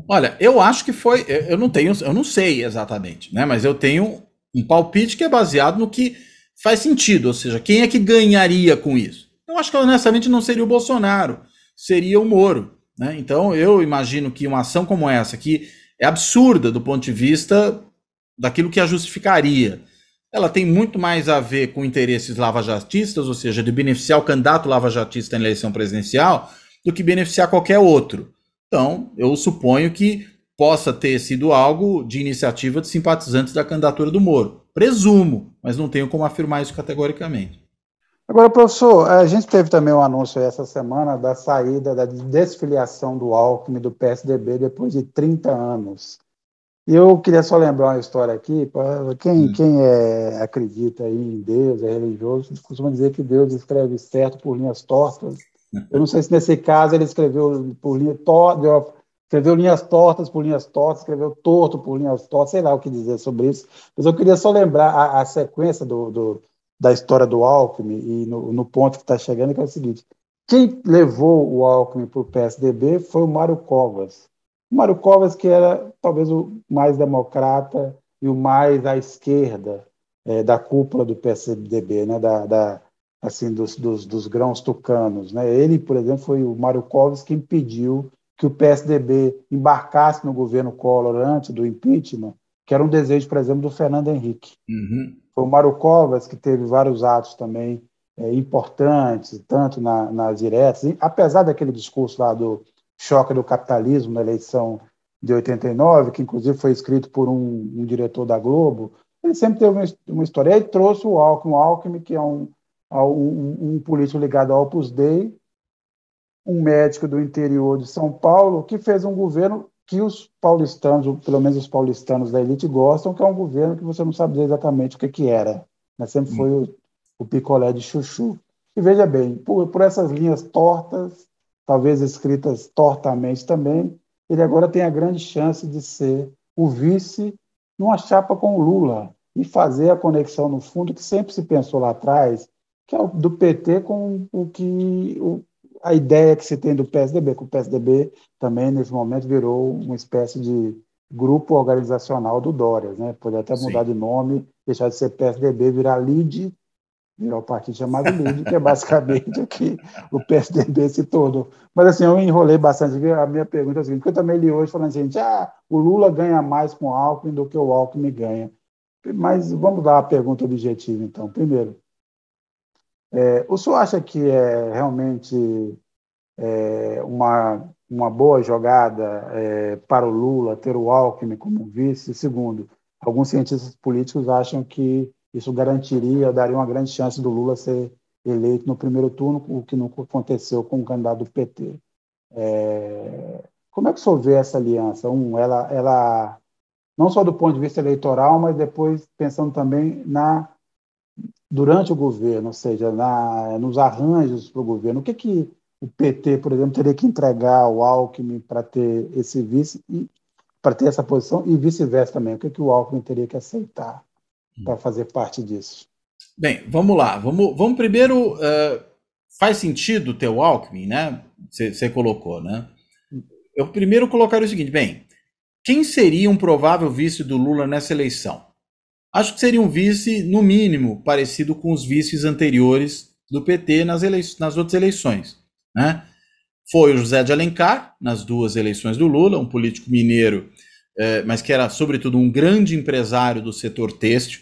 Olha, eu acho que foi. Eu não tenho, eu não sei exatamente, né? Mas eu tenho um palpite que é baseado no que faz sentido, ou seja, quem é que ganharia com isso? Eu acho que honestamente não seria o Bolsonaro, seria o Moro. Né? Então eu imagino que uma ação como essa, que é absurda do ponto de vista daquilo que a justificaria, ela tem muito mais a ver com interesses lavajatistas, ou seja, de beneficiar o candidato lavajatista na eleição presidencial, do que beneficiar qualquer outro. Então, eu suponho que possa ter sido algo de iniciativa de simpatizantes da candidatura do Moro. Presumo, mas não tenho como afirmar isso categoricamente. Agora, professor, eh, a gente teve também um anúncio essa semana da saída, da desfiliação do Alckmin do PSDB depois de 30 anos. Eu queria só lembrar uma história aqui. Quem, hum. quem é, acredita em Deus, é religioso, costuma dizer que Deus escreve certo por linhas tortas. Eu não sei se nesse caso ele escreveu por linha torta, escreveu linhas tortas por linhas tortas, escreveu torto por linhas tortas, sei lá o que dizer sobre isso. Mas eu queria só lembrar a, a sequência do, do, da história do Alckmin e no, no ponto que está chegando, que é o seguinte: quem levou o Alckmin para o PSDB foi o Mário Covas. O Mário Covas, que era talvez o mais democrata e o mais à esquerda é, da cúpula do PSDB, né, da, da assim dos, dos, dos, grãos tucanos. Né? Ele, por exemplo, foi o Mário Covas que impediu que o PSDB embarcasse no governo Collor antes do impeachment, que era um desejo, por exemplo, do Fernando Henrique. Uhum. Foi o Mário Covas que teve vários atos também é, importantes, tanto na, nas diretas, apesar daquele discurso lá do Choque do Capitalismo, na eleição de 89, que inclusive foi escrito por um, um diretor da Globo, ele sempre teve uma, uma história. Ele trouxe o Alckmin, o Alckmin que é um, um, um, político ligado ao Opus Dei, um médico do interior de São Paulo, que fez um governo que os paulistanos, ou pelo menos os paulistanos da elite, gostam, que é um governo que você não sabe exatamente o que, que era. Né? Sempre hum. foi o, o picolé de chuchu. E veja bem, por, por essas linhas tortas, talvez escritas tortamente também, ele agora tem a grande chance de ser o vice numa chapa com o Lula e fazer a conexão no fundo que sempre se pensou lá atrás, que é o do PT com o que o, a ideia que se tem do PSDB, que o PSDB também nesse momento virou uma espécie de grupo organizacional do Dória, né? poder até mudar Sim. de nome, deixar de ser PSDB, virar LIDE, virou o partido chamado LIDE, que é basicamente (laughs) o que o PSDB se tornou. Mas assim, eu enrolei bastante. A minha pergunta é a seguinte, porque eu também li hoje falando assim, ah, o Lula ganha mais com o Alckmin do que o Alckmin ganha. Mas vamos dar a pergunta objetiva, então. Primeiro, é, o senhor acha que é realmente é, uma, uma boa jogada é, para o Lula ter o Alckmin como vice? Segundo, alguns cientistas políticos acham que isso garantiria, daria uma grande chance do Lula ser eleito no primeiro turno, o que nunca aconteceu com o candidato do PT. É... Como é que o senhor vê essa aliança? Um, ela, ela, não só do ponto de vista eleitoral, mas depois pensando também na durante o governo, ou seja, na, nos arranjos para o governo. O que, que o PT, por exemplo, teria que entregar ao Alckmin para ter esse vice para ter essa posição e vice-versa também. O que, que o Alckmin teria que aceitar? Hum. para fazer parte disso? Bem, vamos lá. Vamos, vamos primeiro. Uh, faz sentido o teu Alckmin, né? Você colocou, né? Hum. Eu primeiro colocaria o seguinte: bem, quem seria um provável vice do Lula nessa eleição? Acho que seria um vice, no mínimo, parecido com os vices anteriores do PT nas, nas outras eleições. Né? Foi o José de Alencar, nas duas eleições do Lula, um político mineiro é, mas que era sobretudo um grande empresário do setor têxtil,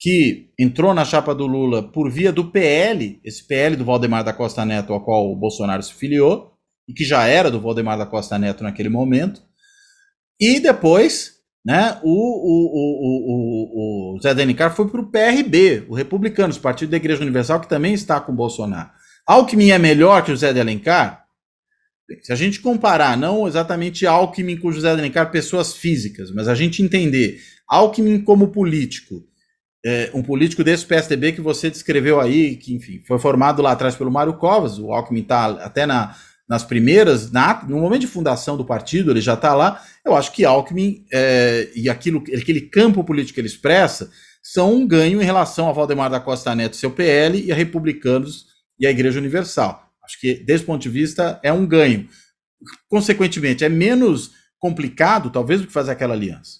que entrou na chapa do Lula por via do PL, esse PL do Valdemar da Costa Neto, ao qual o Bolsonaro se filiou, e que já era do Valdemar da Costa Neto naquele momento, e depois né, o, o, o, o, Zé Denicar foi para o PRB, o Republicanos, Partido da Igreja Universal, que também está com o Bolsonaro. Alckmin é melhor que o Zé de Alencar? Se a gente comparar, não exatamente Alckmin com José Alencar, pessoas físicas, mas a gente entender Alckmin como político, é, um político desse PSDB que você descreveu aí, que enfim, foi formado lá atrás pelo Mário Covas, o Alckmin está até na, nas primeiras, na, no momento de fundação do partido, ele já está lá. Eu acho que Alckmin é, e aquilo, aquele campo político que ele expressa são um ganho em relação a Valdemar da Costa Neto, seu PL, e a Republicanos e a Igreja Universal. Acho que, desse ponto de vista, é um ganho. Consequentemente, é menos complicado, talvez, do que fazer aquela aliança.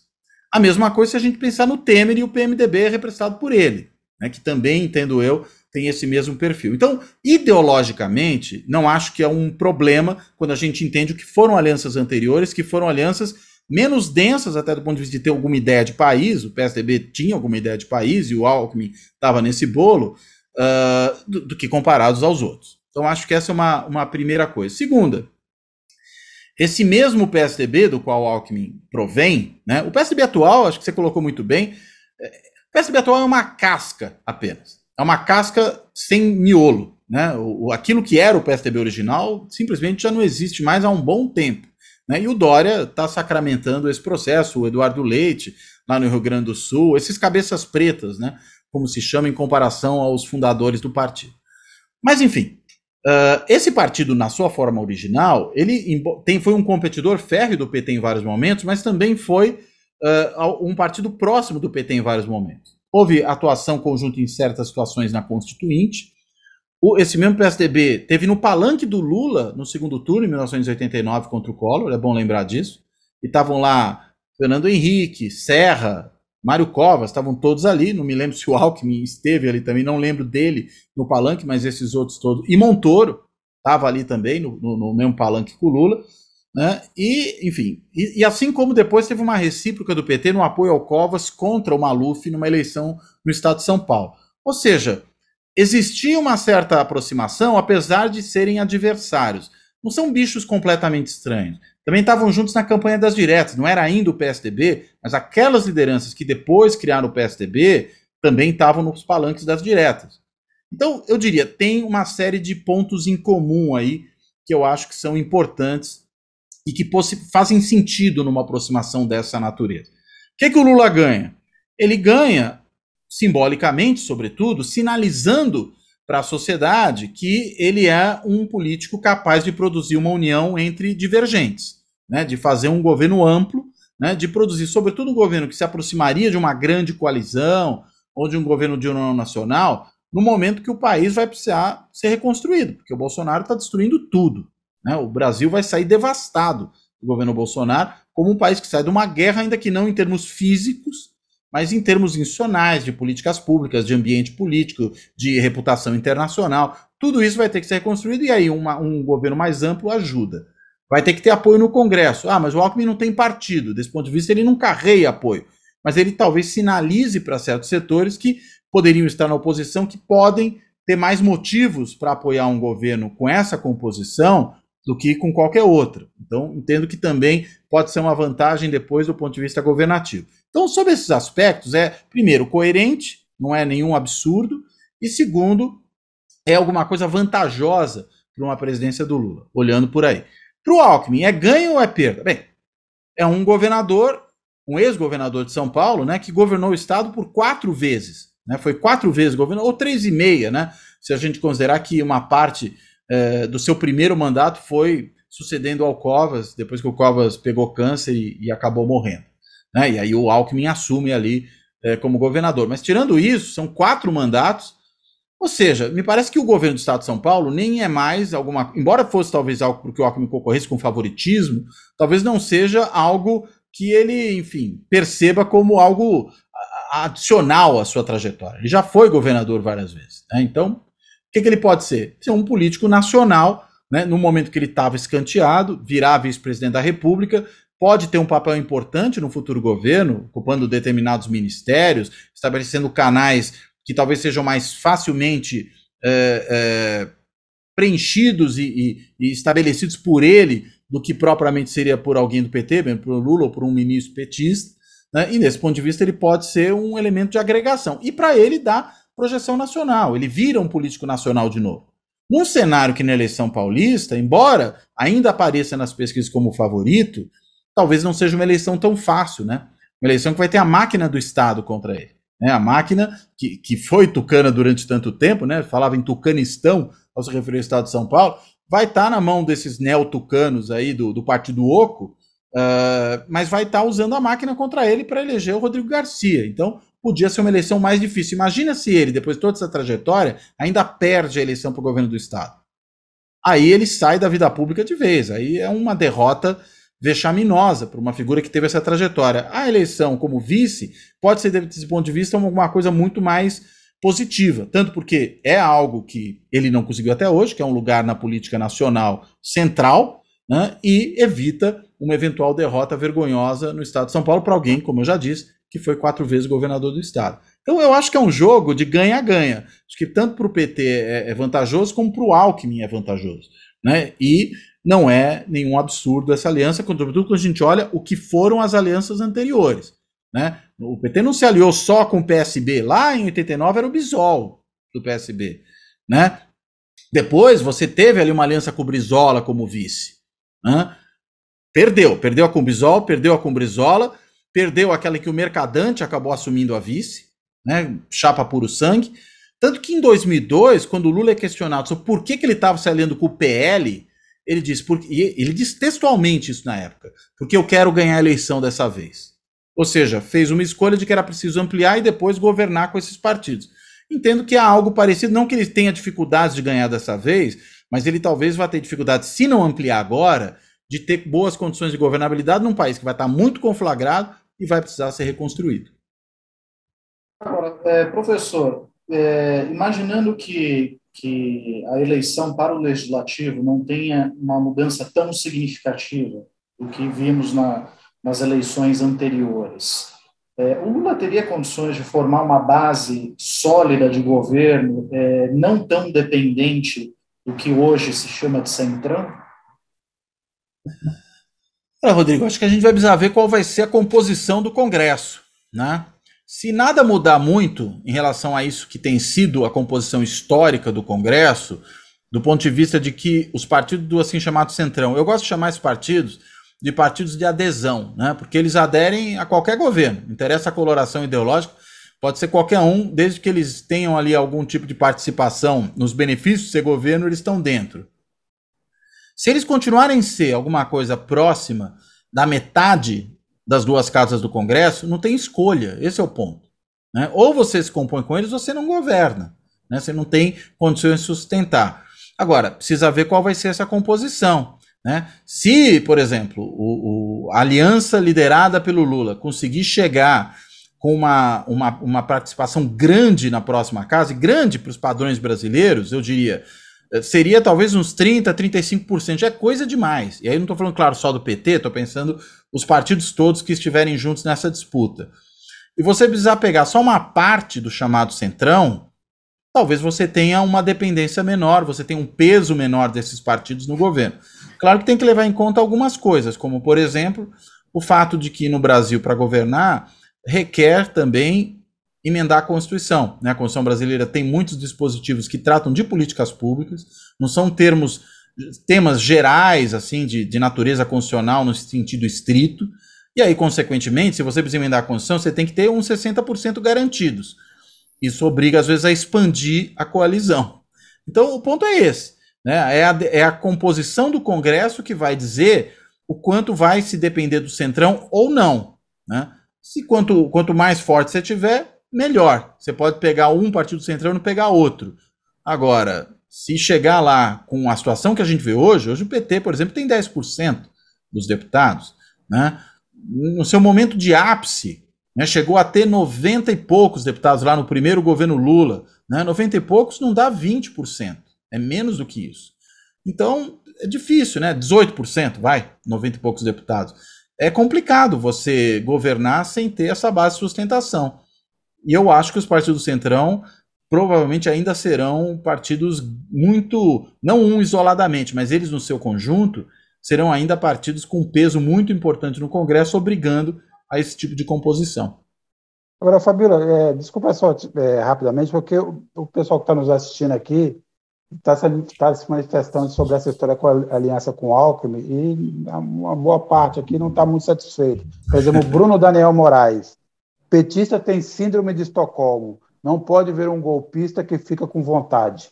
A mesma coisa se a gente pensar no Temer e o PMDB representado por ele, né, que também, entendo eu, tem esse mesmo perfil. Então, ideologicamente, não acho que é um problema quando a gente entende o que foram alianças anteriores, que foram alianças menos densas, até do ponto de vista de ter alguma ideia de país, o PSDB tinha alguma ideia de país e o Alckmin estava nesse bolo, uh, do, do, que comparados aos outros. Então, acho que essa é uma, uma primeira coisa. Segunda, esse mesmo PSDB do qual o Alckmin provém, né, o PSDB atual, acho que você colocou muito bem, é, o PSDB atual é uma casca apenas. É uma casca sem miolo. Né? O, aquilo que era o PSDB original simplesmente já não existe mais há um bom tempo. Né? E o Dória está sacramentando esse processo, o Eduardo Leite, lá no Rio Grande do Sul, esses cabeças pretas, né? como se chama em comparação aos fundadores do partido. Mas, enfim, Uh, esse partido, na sua forma original, ele tem, foi um competidor férreo do PT em vários momentos, mas também foi uh, um partido próximo do PT em vários momentos. Houve atuação conjunta em certas situações na Constituinte. O, esse mesmo PSDB teve no palanque do Lula no segundo turno, em 1989, contra o Collor, é bom lembrar disso. E estavam lá Fernando Henrique, Serra, Mário Covas, estavam todos ali, não me lembro se o Alckmin esteve ali também, não lembro dele no palanque, mas esses outros todos. E Montoro estava ali também, no, no, no, mesmo palanque com o Lula. Né? E, enfim, e, e, assim como depois teve uma recíproca do PT no apoio ao Covas contra o Maluf numa eleição no estado de São Paulo. Ou seja, existia uma certa aproximação, apesar de serem adversários. Não são bichos completamente estranhos também estavam juntos na campanha das diretas. Não era ainda o PSDB, mas aquelas lideranças que depois criaram o PSDB também estavam nos palanques das diretas. Então, eu diria, tem uma série de pontos em comum aí que eu acho que são importantes e que fazem sentido numa aproximação dessa natureza. O que, é que o Lula ganha? Ele ganha, simbolicamente, sobretudo, sinalizando para a sociedade que ele é um político capaz de produzir uma união entre divergentes, né, de fazer um governo amplo, né, de produzir, sobretudo, um governo que se aproximaria de uma grande coalizão ou de um governo de união nacional, no momento que o país vai precisar ser reconstruído, porque o Bolsonaro está destruindo tudo. Né? O Brasil vai sair devastado do governo Bolsonaro, como um país que sai de uma guerra, ainda que não em termos físicos, mas em termos institucionais, de políticas públicas, de ambiente político, de reputação internacional, tudo isso vai ter que ser reconstruído e aí uma, um governo mais amplo ajuda. Vai ter que ter apoio no Congresso. Ah, mas o Alckmin não tem partido. Desse ponto de vista, ele não carreia apoio. Mas ele talvez sinalize para certos setores que poderiam estar na oposição, que podem ter mais motivos para apoiar um governo com essa composição do que com qualquer outra. Então, entendo que também pode ser uma vantagem depois do ponto de vista governativo. Então, sobre esses aspectos, é, primeiro, coerente, não é nenhum absurdo, e segundo, é alguma coisa vantajosa para uma presidência do Lula, olhando por aí. Para o Alckmin, é ganho ou é perda? Bem, é um governador, um ex-governador de São Paulo, né, que governou o estado por quatro vezes. Né, foi quatro vezes governo, ou três e meia, né? Se a gente considerar que uma parte eh, do seu primeiro mandato foi sucedendo ao Covas, depois que o Covas pegou câncer e, e acabou morrendo. Né? E aí o Alckmin assume ali é, como governador. Mas tirando isso, são quatro mandatos. Ou seja, me parece que o governo do Estado de São Paulo nem é mais alguma. Embora fosse talvez algo porque o Alckmin concorresse com favoritismo, talvez não seja algo que ele, enfim, perceba como algo adicional à sua trajetória. Ele já foi governador várias vezes. Né? Então, o que, que ele pode ser? Ser um político nacional né, no momento que ele estava escanteado, virá vice-presidente da República, pode ter um papel importante no futuro governo, ocupando determinados ministérios, estabelecendo canais que talvez sejam mais facilmente é, é, preenchidos e, e, e estabelecidos por ele do que propriamente seria por alguém do PT, bem, por Lula ou por um ministro petista. Né? E nesse ponto de vista, ele pode ser um elemento de agregação. E para ele dá projeção nacional, ele vira um político nacional de novo. Num cenário que na eleição paulista, embora ainda apareça nas pesquisas como favorito, talvez não seja uma eleição tão fácil, né? Uma eleição que vai ter a máquina do Estado contra ele. Né? A máquina que, que foi tucana durante tanto tempo, né? Falava em tucanistão ao se referir ao Estado de São Paulo, vai estar tá na mão desses neotucanos aí do, do Partido Oco, uh, mas vai estar tá usando a máquina contra ele para eleger o Rodrigo Garcia. Então, podia ser uma eleição mais difícil. Imagina se ele, depois de toda essa trajetória, ainda perde a eleição para o governo do Estado. Aí ele sai da vida pública de vez. Aí é uma derrota vexaminosa para uma figura que teve essa trajetória. A eleição como vice pode ser, desse ponto de vista, uma coisa muito mais positiva, tanto porque é algo que ele não conseguiu até hoje, que é um lugar na política nacional central, né, e evita uma eventual derrota vergonhosa no Estado de São Paulo para alguém, como eu já disse, que foi quatro vezes governador do estado. Então eu acho que é um jogo de ganha-ganha. Acho que tanto para o PT é, é, vantajoso como para o Alckmin é vantajoso. Né? E não é nenhum absurdo essa aliança, sobretudo quando a gente olha o que foram as alianças anteriores. Né? O PT não se aliou só com o PSB. Lá em 89 era o Bisol do PSB. Né? Depois você teve ali uma aliança com o Brizola como vice. Né? Perdeu, perdeu a Cumbisol, perdeu a Combrizola, perdeu aquela que o Mercadante acabou assumindo a vice, né? Chapa puro sangue. Tanto que em 2002, quando o Lula é questionado sobre por que, que ele estava se aliando com o PL, ele disse, porque, ele disse textualmente isso na época, porque eu quero ganhar a eleição dessa vez. Ou seja, fez uma escolha de que era preciso ampliar e depois governar com esses partidos. Entendo que há algo parecido, não que ele tenha dificuldades de ganhar dessa vez, mas ele talvez vá ter dificuldade, se não ampliar agora, de ter boas condições de governabilidade num país que vai estar muito conflagrado e vai precisar ser reconstruído. Agora, é, professor, é, imaginando que, que a eleição para o legislativo não tenha uma mudança tão significativa do que vimos na, nas eleições anteriores, é, o Lula teria condições de formar uma base sólida de governo, é, não tão dependente do que hoje se chama de centrão? Olha, Rodrigo, acho que a gente vai precisar ver qual vai ser a composição do Congresso. Né? Se nada mudar muito em relação a isso que tem sido a composição histórica do Congresso, do ponto de vista de que os partidos do assim chamado Centrão, eu gosto de chamar esses partidos de partidos de adesão, né? porque eles aderem a qualquer governo, interessa a coloração ideológica, pode ser qualquer um, desde que eles tenham ali algum tipo de participação nos benefícios de ser governo, eles estão dentro. Se eles continuarem a ser alguma coisa próxima da metade das duas casas do Congresso, não tem escolha. Esse é o ponto. Né? Ou você se compõe com eles, ou você não governa. Né? Você não tem condições de sustentar. Agora, precisa ver qual vai ser essa composição. Né? Se, por exemplo, o, o, a aliança liderada pelo Lula conseguir chegar com uma, uma, uma participação grande na próxima casa, e grande para os padrões brasileiros, eu diria eh, seria talvez uns 30%, 35%, já é coisa demais. E aí não estou falando, claro, só do PT, estou pensando os partidos todos que estiverem juntos nessa disputa. E você precisar pegar só uma parte do chamado centrão, talvez você tenha uma dependência menor, você tenha um peso menor desses partidos no governo. Claro que tem que levar em conta algumas coisas, como, por exemplo, o fato de que no Brasil, para governar, requer também emendar a Constituição. Né? A Constituição brasileira tem muitos dispositivos que tratam de políticas públicas, não são termos, temas gerais, assim, de, de natureza constitucional no sentido estrito. E aí, consequentemente, se você precisa emendar a Constituição, você tem que ter uns 60% garantidos. Isso obriga, às vezes, a expandir a coalizão. Então, o ponto é esse. Né? É, a, é a composição do Congresso que vai dizer o quanto vai se depender do Centrão ou não. Né? Se quanto, quanto mais forte você tiver, melhor. Você pode pegar um partido central e não pegar outro. Agora, se chegar lá com a situação que a gente vê hoje, hoje o PT, por exemplo, tem 10% dos deputados. Né? No seu momento de ápice, né, chegou a ter 90 e poucos deputados lá no primeiro governo Lula. Né? 90 e poucos não dá 20%, é menos do que isso. Então, é difícil, né? 18%, vai, 90 e poucos deputados. É complicado você governar sem ter essa base de sustentação. E eu acho que os partidos do Centrão provavelmente ainda serão partidos muito, não um isoladamente, mas eles no seu conjunto serão ainda partidos com peso muito importante no Congresso, obrigando a esse tipo de composição. Agora, Fabíola, é, desculpa só é, rapidamente, porque o, o pessoal que está nos assistindo aqui está se, tá se, manifestando sobre essa história com a aliança com o Alckmin e é, uma boa parte aqui não está muito satisfeito. Por exemplo, o Bruno Daniel Moraes Petista tem síndrome de Estocolmo. Não pode ver um golpista que fica com vontade.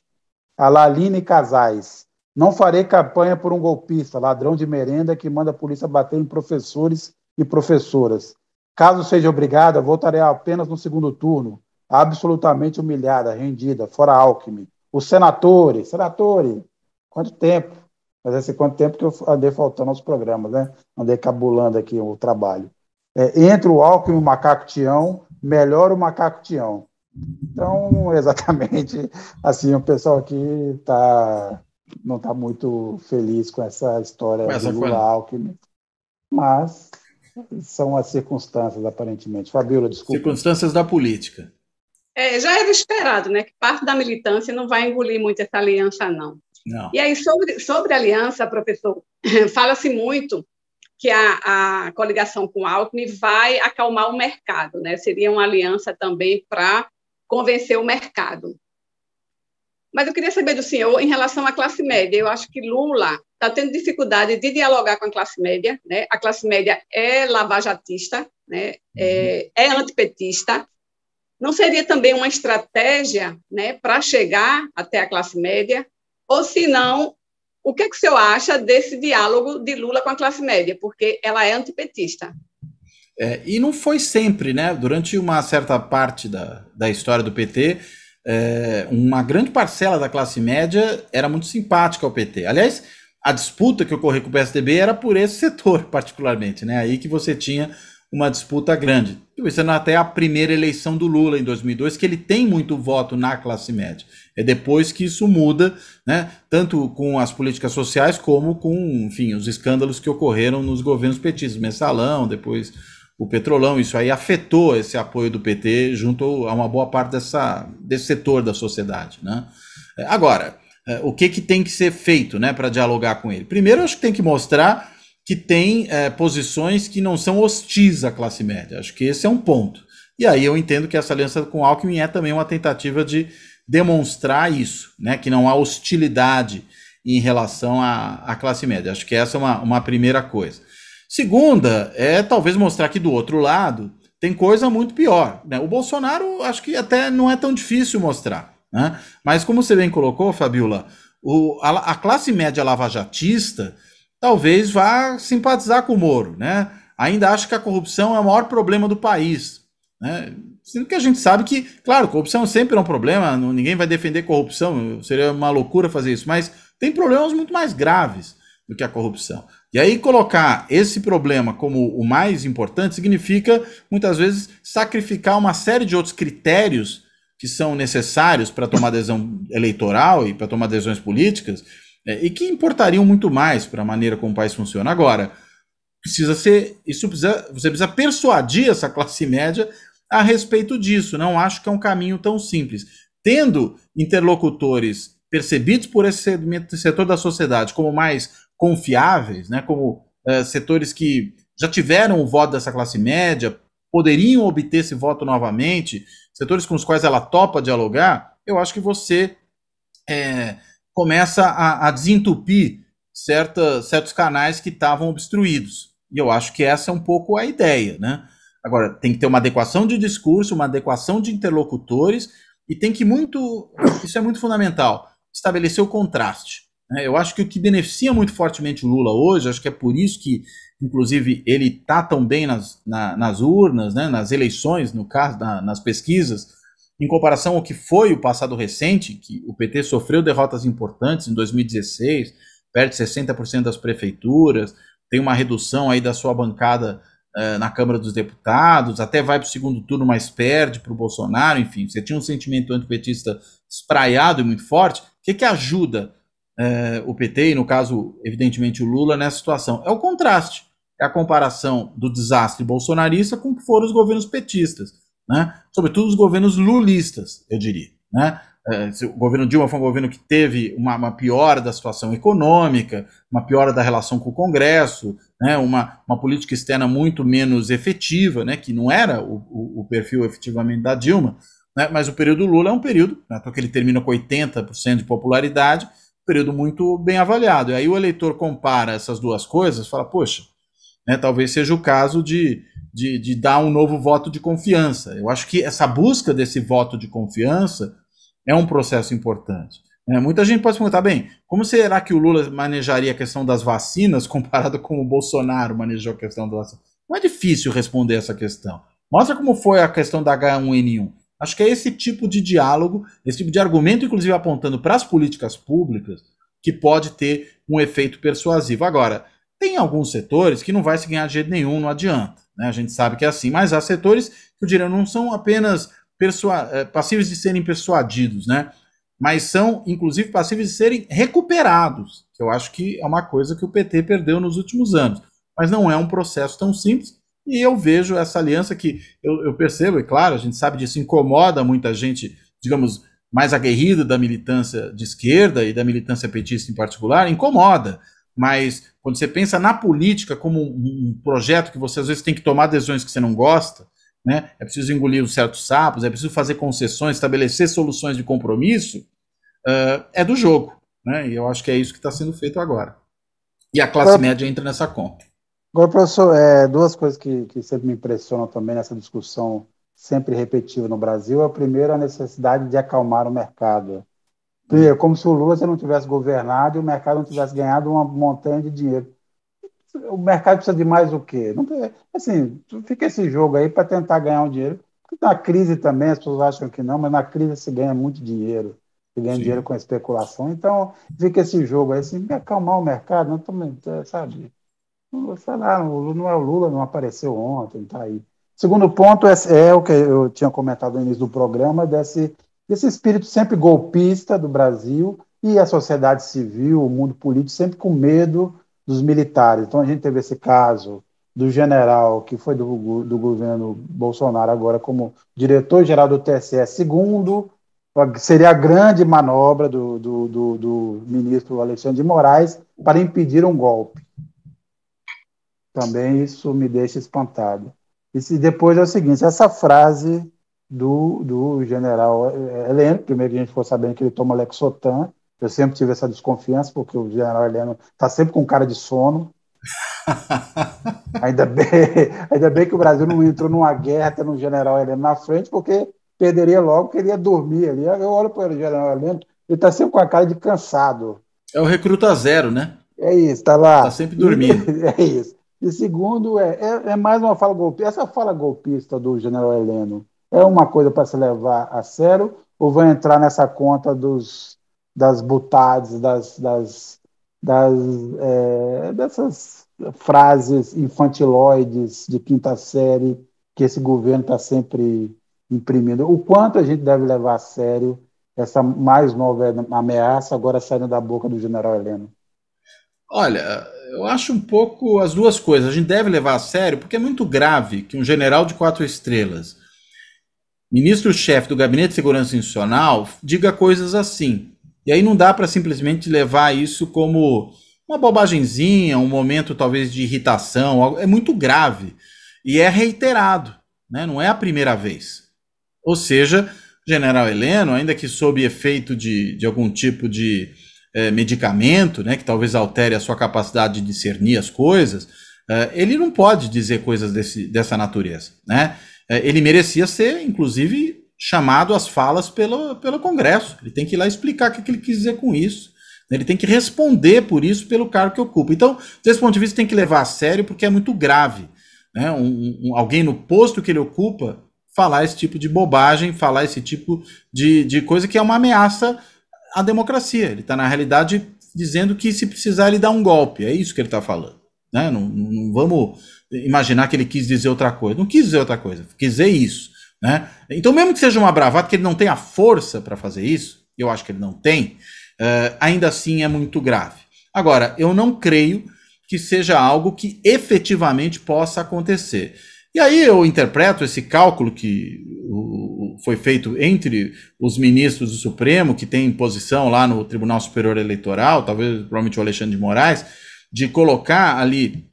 Alaline Casais. Não farei campanha por um golpista, ladrão de merenda que manda a polícia bater em professores e professoras. Caso seja obrigada, voltarei apenas no segundo turno, absolutamente humilhada, rendida, fora Alckmin. O senatore, senatore, quanto tempo? Mas esse assim, quanto tempo que eu andei faltando aos programas, né? Andei cabulando aqui o trabalho é, entre o Alckmin e o Macaco Tião, melhor o Macaco Tião. Então, (laughs) exatamente assim, o pessoal aqui tá, não está muito feliz com essa história Mas do Lula Alckmin. Mas são as circunstâncias, aparentemente. Fabíola, desculpa. Circunstâncias da política. É, já era esperado, né? Que parte da militância não vai engolir muito essa aliança, não. não. E aí, sobre, sobre aliança, professor, (laughs) fala-se muito que a, a coligação com Alckmin vai acalmar o mercado, né? Seria uma aliança também para convencer o mercado. Mas eu queria saber do senhor em relação à classe média. Eu acho que Lula está tendo dificuldade de dialogar com a classe média. Né? A classe média é lavajatista, né? é, é antipetista. Não seria também uma estratégia né, para chegar até a classe média? Ou, se não, o que, é que o senhor acha desse diálogo de Lula com a classe média? Porque ela é antipetista. É, e não foi sempre, né? Durante uma certa parte da, da história do PT, é, uma grande parcela da classe média era muito simpática ao PT. Aliás, a disputa que ocorreu com o PSDB era por esse setor, (laughs) particularmente, né? Aí que você tinha uma disputa grande. Sendo até a primeira eleição do Lula em 2002, que ele tem muito voto na classe média. É depois que isso muda, né, tanto com as políticas sociais como com enfim, os escândalos que ocorreram nos governos petistas, mensalão, depois o petrolão. Isso aí afetou esse apoio do PT junto a uma boa parte dessa, desse setor da sociedade. Né? É, agora, é, o que, que tem que ser feito né, para dialogar com ele? Primeiro, acho que tem que mostrar que tem é, posições que não são hostis à classe média. Acho que esse é um ponto. E aí eu entendo que essa aliança com Alckmin é também uma tentativa de demonstrar isso, né? que não há hostilidade em relação à, à classe média. Acho que essa é uma, uma primeira coisa. Segunda, é talvez mostrar que do outro lado tem coisa muito pior. Né? O Bolsonaro, acho que até não é tão difícil mostrar. Né? Mas como você bem colocou, Fabiola, o, a, a classe média lavajatista talvez vá simpatizar com o Moro, né? Ainda acho que a corrupção é o maior problema do país, né? Sendo que a gente sabe que, claro, corrupção sempre é um problema, ninguém vai defender corrupção, seria uma loucura fazer isso, mas tem problemas muito mais graves do que a corrupção. E aí colocar esse problema como o mais importante significa muitas vezes sacrificar uma série de outros critérios que são necessários para tomar adesão eleitoral e para tomar adesões políticas, é, e que importariam muito mais para a maneira como o país funciona. Agora, precisa ser, isso precisa, você precisa persuadir essa (laughs) classe média a respeito disso. Não acho que é um caminho tão simples. Tendo interlocutores percebidos por esse segmento, setor da sociedade como mais confiáveis, né, como é, setores que já tiveram o voto dessa classe média, poderiam obter esse voto novamente, setores com os quais ela topa dialogar, eu acho que você é, começa a, a desentupir certa, certos canais que estavam obstruídos. E eu acho que essa é um pouco a ideia, né? Agora, tem que ter uma adequação de discurso, uma adequação de interlocutores, e tem que muito. Isso é muito fundamental. Estabelecer o contraste. Né? Eu acho que o que beneficia muito fortemente o Lula hoje, acho que é por isso que, inclusive, ele está tão bem nas, na, nas urnas, né? nas eleições, no caso, na, nas pesquisas, em comparação ao que foi o passado recente, que o PT sofreu derrotas importantes em 2016, perde 60% das prefeituras, tem uma redução aí da sua bancada uh, na Câmara dos Deputados, até vai para o segundo turno, mas perde para o Bolsonaro, enfim, você tinha um sentimento antipetista espraiado e muito forte, o que, que ajuda uh, o PT, e no caso, evidentemente, o Lula, nessa situação? É o contraste, é a comparação do desastre bolsonarista com o que foram os governos petistas né? sobretudo os governos lulistas, eu diria. Né? É, o governo Dilma foi um governo que teve uma, uma, piora da situação econômica, uma piora da relação com o Congresso, né, uma, uma política externa muito menos efetiva, né, que não era o, o, o perfil efetivamente da Dilma, né, mas o período Lula é um período, né, porque ele termina com 80% de popularidade, um período muito bem avaliado. E aí o eleitor compara essas duas coisas, fala, poxa, né, talvez seja o caso de de, de dar um novo voto de confiança. Eu acho que essa busca desse voto de confiança é um processo importante. É, muita gente pode se perguntar, bem, como será que o Lula manejaria a questão das vacinas (laughs) comparado com o Bolsonaro manejou a questão das vacinas? Não é difícil responder essa questão. Mostra como foi a questão da H1N1. Acho que é esse tipo de diálogo, esse tipo de argumento, inclusive apontando para as políticas públicas, que pode ter um efeito persuasivo. Agora, tem alguns setores que não vai se ganhar de jeito nenhum, não adianta. Né? A gente sabe que é assim, mas há setores que eu diria não são apenas eh, passíveis de serem persuadidos, né? mas são, inclusive, passíveis de serem recuperados, que eu acho que é uma coisa que o PT perdeu nos últimos anos. Mas não é um processo tão simples, e eu vejo essa aliança que eu, eu percebo, e é claro, a gente sabe disso, incomoda muita gente, digamos, mais aguerrida da militância de esquerda e da militância petista em particular, incomoda mas quando você pensa na política como um projeto que você às vezes tem que tomar decisões que você não gosta, né? é preciso engolir os certos sapos, é preciso fazer concessões, estabelecer soluções de compromisso, uh, é do jogo. Né? E eu acho que é isso que está sendo feito agora. E a classe agora, média entra nessa conta. Agora, professor, é, duas coisas que, que sempre me impressionam também nessa discussão sempre repetida no Brasil. A primeira, é a necessidade de acalmar o mercado. É como se o Lula não tivesse governado e o mercado não tivesse ganhado uma montanha de dinheiro. O mercado precisa de mais o quê? Não, assim, fica esse jogo aí para tentar ganhar um dinheiro. Na crise também, as pessoas acham que não, mas na crise se ganha muito dinheiro. Se ganha Sim. dinheiro com especulação. Então, fica esse jogo aí, assim, acalmar o mercado, não né? também, tá, sabe? Sei lá, não é o Lula, não apareceu ontem, está aí. Segundo ponto é, é, o que eu tinha comentado no início do programa, desse esse espírito sempre golpista do Brasil e a sociedade civil, o mundo político, sempre com medo dos militares. Então a gente teve esse caso do general que foi do, do governo Bolsonaro agora como diretor-geral do TSE segundo, seria a grande manobra do, do, do, do, ministro Alexandre de Moraes para impedir um golpe. Também isso me deixa espantado. E se depois é o seguinte, essa frase do, do general eh, Heleno, primeiro que a gente ficou sabendo que ele toma Lexotan, eu sempre tive essa desconfiança, porque o general Heleno está sempre com cara de sono, (laughs) ainda, bem, (laughs) ainda bem que o Brasil não entrou numa guerra tendo um general Heleno na frente, porque perderia logo, queria ele ia dormir ali. Eu olho para o general Heleno, ele está sempre com a cara de cansado. É o recruta zero, né? É isso, está lá. Está sempre dormindo. E, (laughs) é isso. E segundo, é, é, é mais uma fala golpista. Essa é fala golpista do general Heleno é uma coisa para se levar a sério ou vai entrar nessa conta dos, das butades, das, das, das é, dessas frases infantiloides de quinta série que esse governo está sempre imprimindo? O quanto a gente deve levar a sério essa mais nova ameaça agora saindo da boca do general Heleno? Olha, eu acho um pouco as duas coisas. A gente deve levar a sério, porque é muito grave que um general de quatro estrelas ministro-chefe do Gabinete de Segurança Institucional diga coisas assim. E aí não dá para simplesmente levar isso como uma bobagemzinha, um momento talvez de irritação, é muito grave. E é reiterado, né? não é a primeira vez. Ou seja, general Heleno, ainda que sob efeito de, de algum tipo de eh, medicamento, né, que talvez altere a sua capacidade de discernir as coisas, eh, ele não pode dizer coisas desse, dessa natureza. Né? É, ele merecia ser, inclusive, chamado às falas pelo, pelo Congresso. Ele tem que ir lá explicar o que, ele quis dizer com isso. Ele tem que responder por isso pelo cargo que ocupa. Então, desse ponto de vista, tem que levar a sério porque é muito grave. Né? Um, um, alguém no posto que ele ocupa falar esse tipo de bobagem, falar esse tipo de, de coisa que é uma ameaça à democracia. Ele está, na realidade, dizendo que se precisar ele dá um golpe. É isso que ele está falando. Né? Não, não, não vamos imaginar que ele quis dizer outra coisa. Não quis dizer outra coisa, quis dizer isso. Né? Então, mesmo que seja uma bravata, que ele não tenha força para fazer isso, eu acho que ele não tem, uh, ainda assim é muito grave. Agora, eu não creio que seja algo que efetivamente possa acontecer. E aí eu interpreto esse cálculo que foi feito entre os ministros do Supremo, que tem posição lá no Tribunal Superior Eleitoral, talvez provavelmente o Alexandre de Moraes, de colocar ali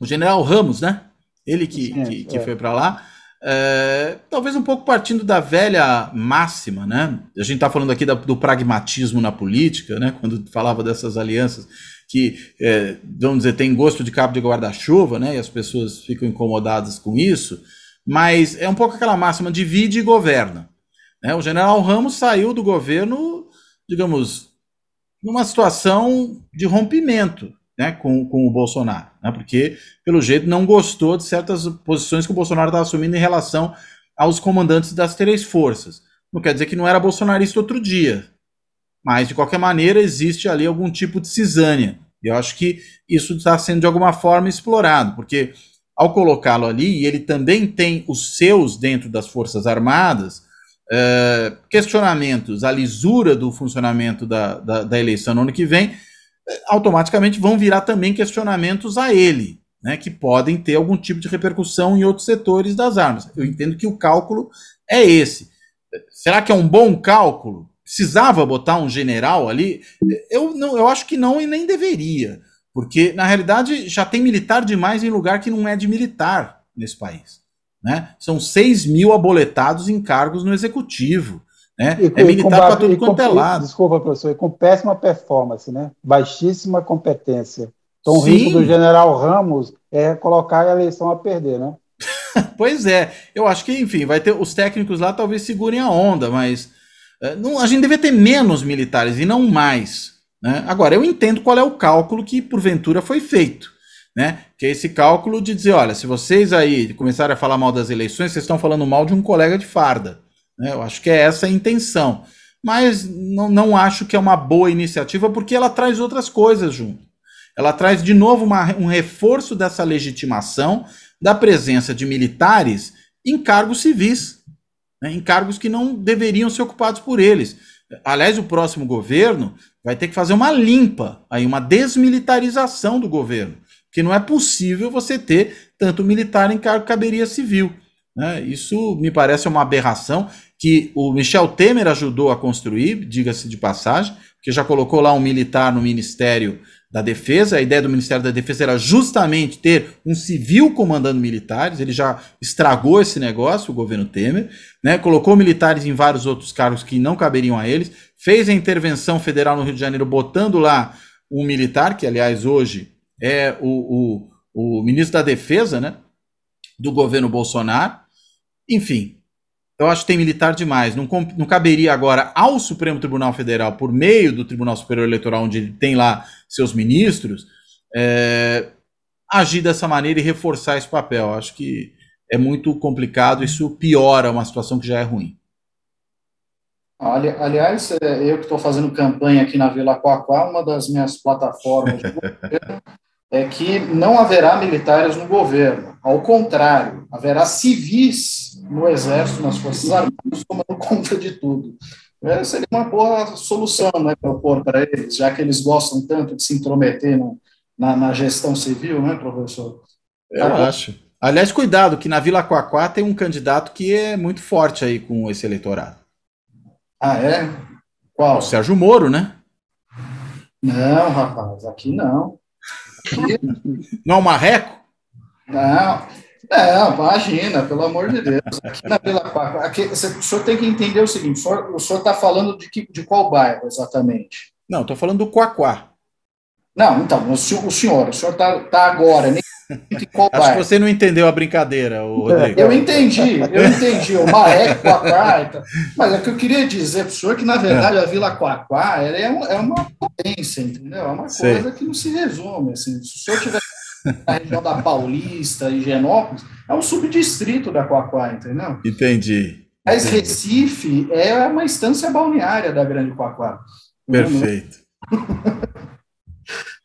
o general Ramos, né? Ele que, Sim, que, que é. foi para lá. É, talvez um pouco partindo da velha máxima, né? A gente está falando aqui da, do pragmatismo na política, né? Quando falava dessas alianças que, é, vamos dizer, tem gosto de cabo de guarda-chuva, né? E as pessoas ficam incomodadas com isso. Mas é um pouco aquela máxima: divide e governa. Né? O general Ramos saiu do governo, digamos, numa situação de rompimento né, com, com o Bolsonaro, né, porque, pelo jeito, não gostou de certas posições que o Bolsonaro estava assumindo em relação aos comandantes das três forças. Não quer dizer que não era bolsonarista outro dia, mas, de qualquer maneira, existe ali algum tipo de cisânia. E eu acho que isso está sendo, de alguma forma, explorado, porque, ao colocá-lo ali, e ele também tem os seus dentro das Forças Armadas, é, questionamentos, a lisura do funcionamento da, da, da eleição no ano que vem, automaticamente vão virar também questionamentos a ele, né, que podem ter algum tipo de repercussão em outros setores das armas. Eu entendo que o cálculo é esse. Será que é um bom cálculo? Precisava botar um general ali? Eu, não, eu acho que não e nem deveria, porque na realidade já tem militar demais em lugar que não é de militar nesse país. Né? São 6 mil aboletados em cargos no executivo. Né? E, é militar para tudo quanto é lado. Desculpa, professor, e com péssima performance, né? baixíssima competência. Então, Sim. o risco do general Ramos é colocar a eleição a perder, né? (laughs) pois é. Eu acho que, enfim, vai ter os técnicos lá talvez segurem a onda, mas eh, não, a gente deveria ter menos militares e não mais. Né? Agora, eu entendo qual é o cálculo que, porventura, foi feito. Né? Que é esse cálculo de dizer, olha, se vocês aí começarem a falar mal das eleições, vocês estão falando mal de um colega de farda. Né? Eu acho que é essa a intenção. Mas não, não acho que é uma boa iniciativa, porque ela traz outras coisas junto. Ela traz de novo uma, um reforço dessa legitimação da presença de militares em cargos civis, né? em cargos que não deveriam ser ocupados por eles. Aliás, o próximo governo vai ter que fazer uma limpa, aí uma desmilitarização do governo, que não é possível você ter tanto militar em cargo que caberia civil. Né? Isso me parece uma aberração que o Michel Temer ajudou a construir, diga-se de passagem, porque já colocou lá um militar no Ministério da Defesa. A ideia do Ministério da Defesa era justamente ter um civil comandando militares. Ele já estragou esse negócio, o governo Temer, né? Colocou militares em vários outros cargos que não caberiam a eles. Fez a intervenção federal no Rio de Janeiro, botando lá um militar, que aliás hoje é o, o, o ministro da Defesa, né? Do governo Bolsonaro. Enfim, eu acho que tem militar demais. Não, não caberia agora ao Supremo Tribunal Federal, por meio do Tribunal Superior Eleitoral, onde ele tem lá seus ministros, é, agir dessa maneira e reforçar esse papel. Eu acho que é muito complicado, isso piora uma situação que já é ruim. Aliás, é, eu que estou fazendo campanha aqui na Vila Coaquá, uma das minhas plataformas de é que não haverá militares no governo. Ao contrário, haverá civis no Exército, nas Forças Armadas, tomando conta de tudo. É, seria uma boa solução né, propor para eles, já que eles gostam tanto de se intrometer no, na, na, gestão civil, né, professor? Eu acho. Aliás, cuidado, que na Vila Quaquá tem um candidato que é muito forte aí com esse eleitorado. Ah, é? Qual? O Sérgio Moro, né? Não, rapaz, aqui não. Aqui... Não é o marreco? Não, é, imagina, pelo amor de Deus. Aqui na Vila Pá, aqui, o senhor tem que entender o seguinte: o senhor está falando de, que, de qual bairro exatamente? Não, estou falando do Quaquá. Não, então, o senhor, o senhor está tá agora, nem qual (laughs) Acho bairro. que você não entendeu a brincadeira, é, Rodrigo. Eu entendi, eu entendi. O Maré, Quaquá, então. mas é que eu queria dizer para o senhor que, na verdade, é. a Vila Quaquá é, é uma potência, entendeu? É uma coisa Sei. que não se resume. Assim, se o senhor tiver da região da Paulista, Higienópolis, é um subdistrito da Coacoá, entendeu? Entendi. Mas Recife é uma instância balneária da Grande Coacoá. Perfeito. (laughs)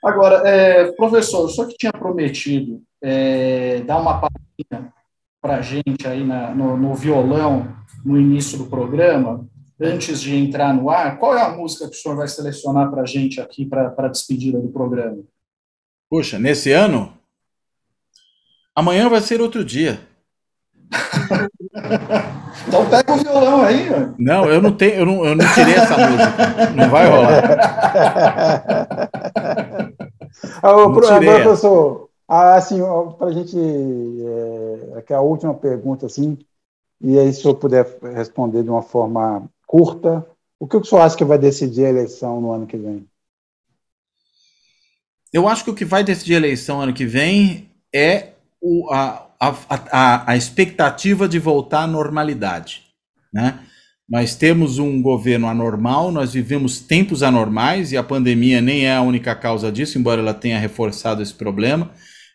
Agora, é, professor, o senhor que tinha prometido é, dar uma palhinha para a gente aí na, no, no, violão no início do programa, antes de entrar no ar, qual é a música que o senhor vai selecionar para a gente aqui para a despedida do programa? Puxa, nesse ano? Amanhã vai ser outro dia. então pega o violão aí. Mano. Não, eu não tenho, eu não, eu não tirei essa música. Não vai rolar. Ah, pro, agora, professor, ah, assim, para a gente, é, aqui é a última pergunta, assim, e aí se eu puder responder de uma forma curta, o que o senhor acha que vai decidir a eleição no ano que vem? eu acho que o que vai decidir a eleição ano que vem é o, a, a, a, a expectativa de voltar à normalidade. Né? Nós temos um governo anormal, nós vivemos tempos anormais e a pandemia nem é a única causa disso, embora ela tenha reforçado esse problema.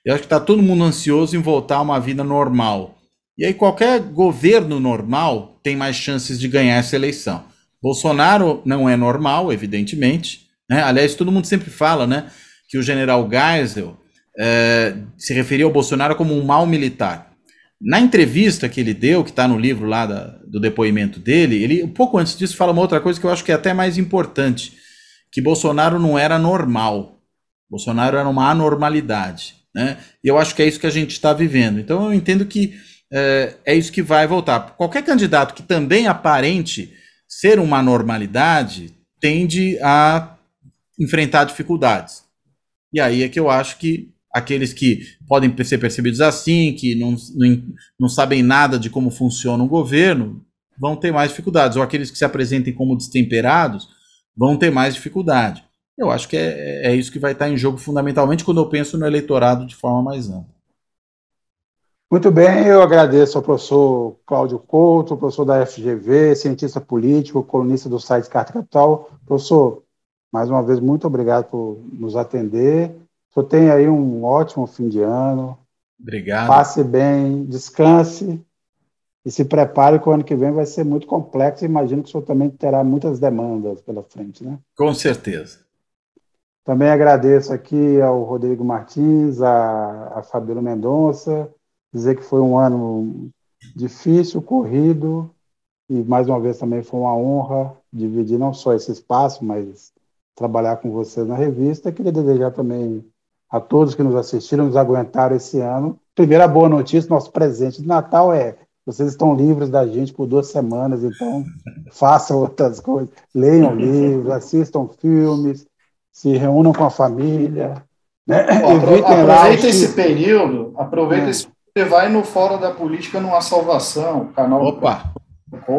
Eu acho que está todo mundo ansioso em voltar a uma vida normal. E aí qualquer governo normal tem mais chances de ganhar essa eleição. Bolsonaro não é normal, evidentemente. Né? Aliás, todo mundo sempre fala, né? que o general Geisel é, se referia ao Bolsonaro como um mal militar. Na entrevista que ele deu, que está no livro lá da, do depoimento dele, ele, um pouco antes disso, fala uma outra coisa que eu acho que é até mais importante: que Bolsonaro não era normal. Bolsonaro era uma anormalidade. Né? E eu acho que é isso que a gente está vivendo. Então eu entendo que é, é isso que vai voltar. Qualquer candidato que também aparente ser uma normalidade tende a enfrentar dificuldades. E aí é que eu acho que aqueles que podem ser percebidos assim, que não, não, não sabem nada de como funciona um governo, vão ter mais dificuldades. Ou aqueles que se apresentem como destemperados vão ter mais dificuldade. Eu acho que é, é, é isso que vai estar em jogo fundamentalmente quando eu penso no eleitorado de forma mais ampla. Muito bem, eu agradeço ao professor Cláudio Couto, professor da FGV, cientista político, colunista do site Carta Capital. Professor, mais uma vez, muito obrigado por nos atender. Só tenha aí um ótimo fim de ano. Obrigado. Passe bem, descanse e se prepare que o ano que vem vai ser muito complexo. Imagino que o senhor também terá muitas demandas pela frente, né? Com certeza. Também agradeço aqui ao Rodrigo Martins, a, a Fabíola Mendonça, dizer que foi um ano difícil, corrido, e mais uma vez também foi uma honra dividir não só esse espaço, mas trabalhar com vocês na revista. Queria desejar também a todos que nos assistiram, nos aguentaram esse ano. Primeira boa notícia, nosso presente de Natal é vocês estão livres da gente por duas semanas, então (laughs) façam outras coisas, leiam livros, assistam filmes, se reúnam com a família. Né? Ó, aproveita esse período, aproveita é. esse você vai no Fórum da Política Não Há Salvação, canal Opa.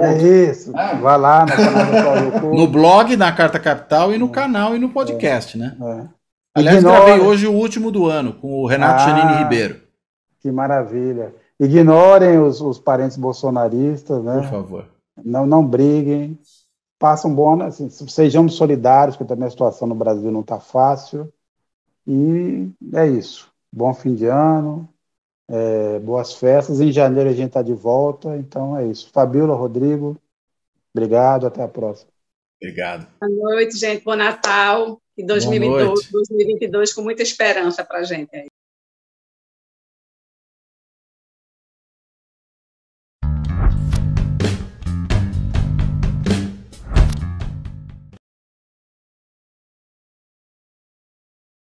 É isso. Ah, Vai lá no canal do (laughs) No blog, na Carta Capital e no é. canal e no podcast, é. né? É. Aliás, Ignora... gravei hoje o último do ano com o Renato ah, Ribeiro. Que maravilha. Ignorem os, os, parentes bolsonaristas, né? Por favor. Não, não briguem. Façam um bom. Né? Assim, sejamos solidários, porque também a situação no Brasil não está fácil. E é isso. Bom fim de ano. É, boas festas. Em janeiro a gente está de volta. Então é isso. Fabíola, Rodrigo, obrigado. Até a próxima. Obrigado. Boa noite, gente. Bom Natal e 2022, 2022 com muita esperança para a gente aí.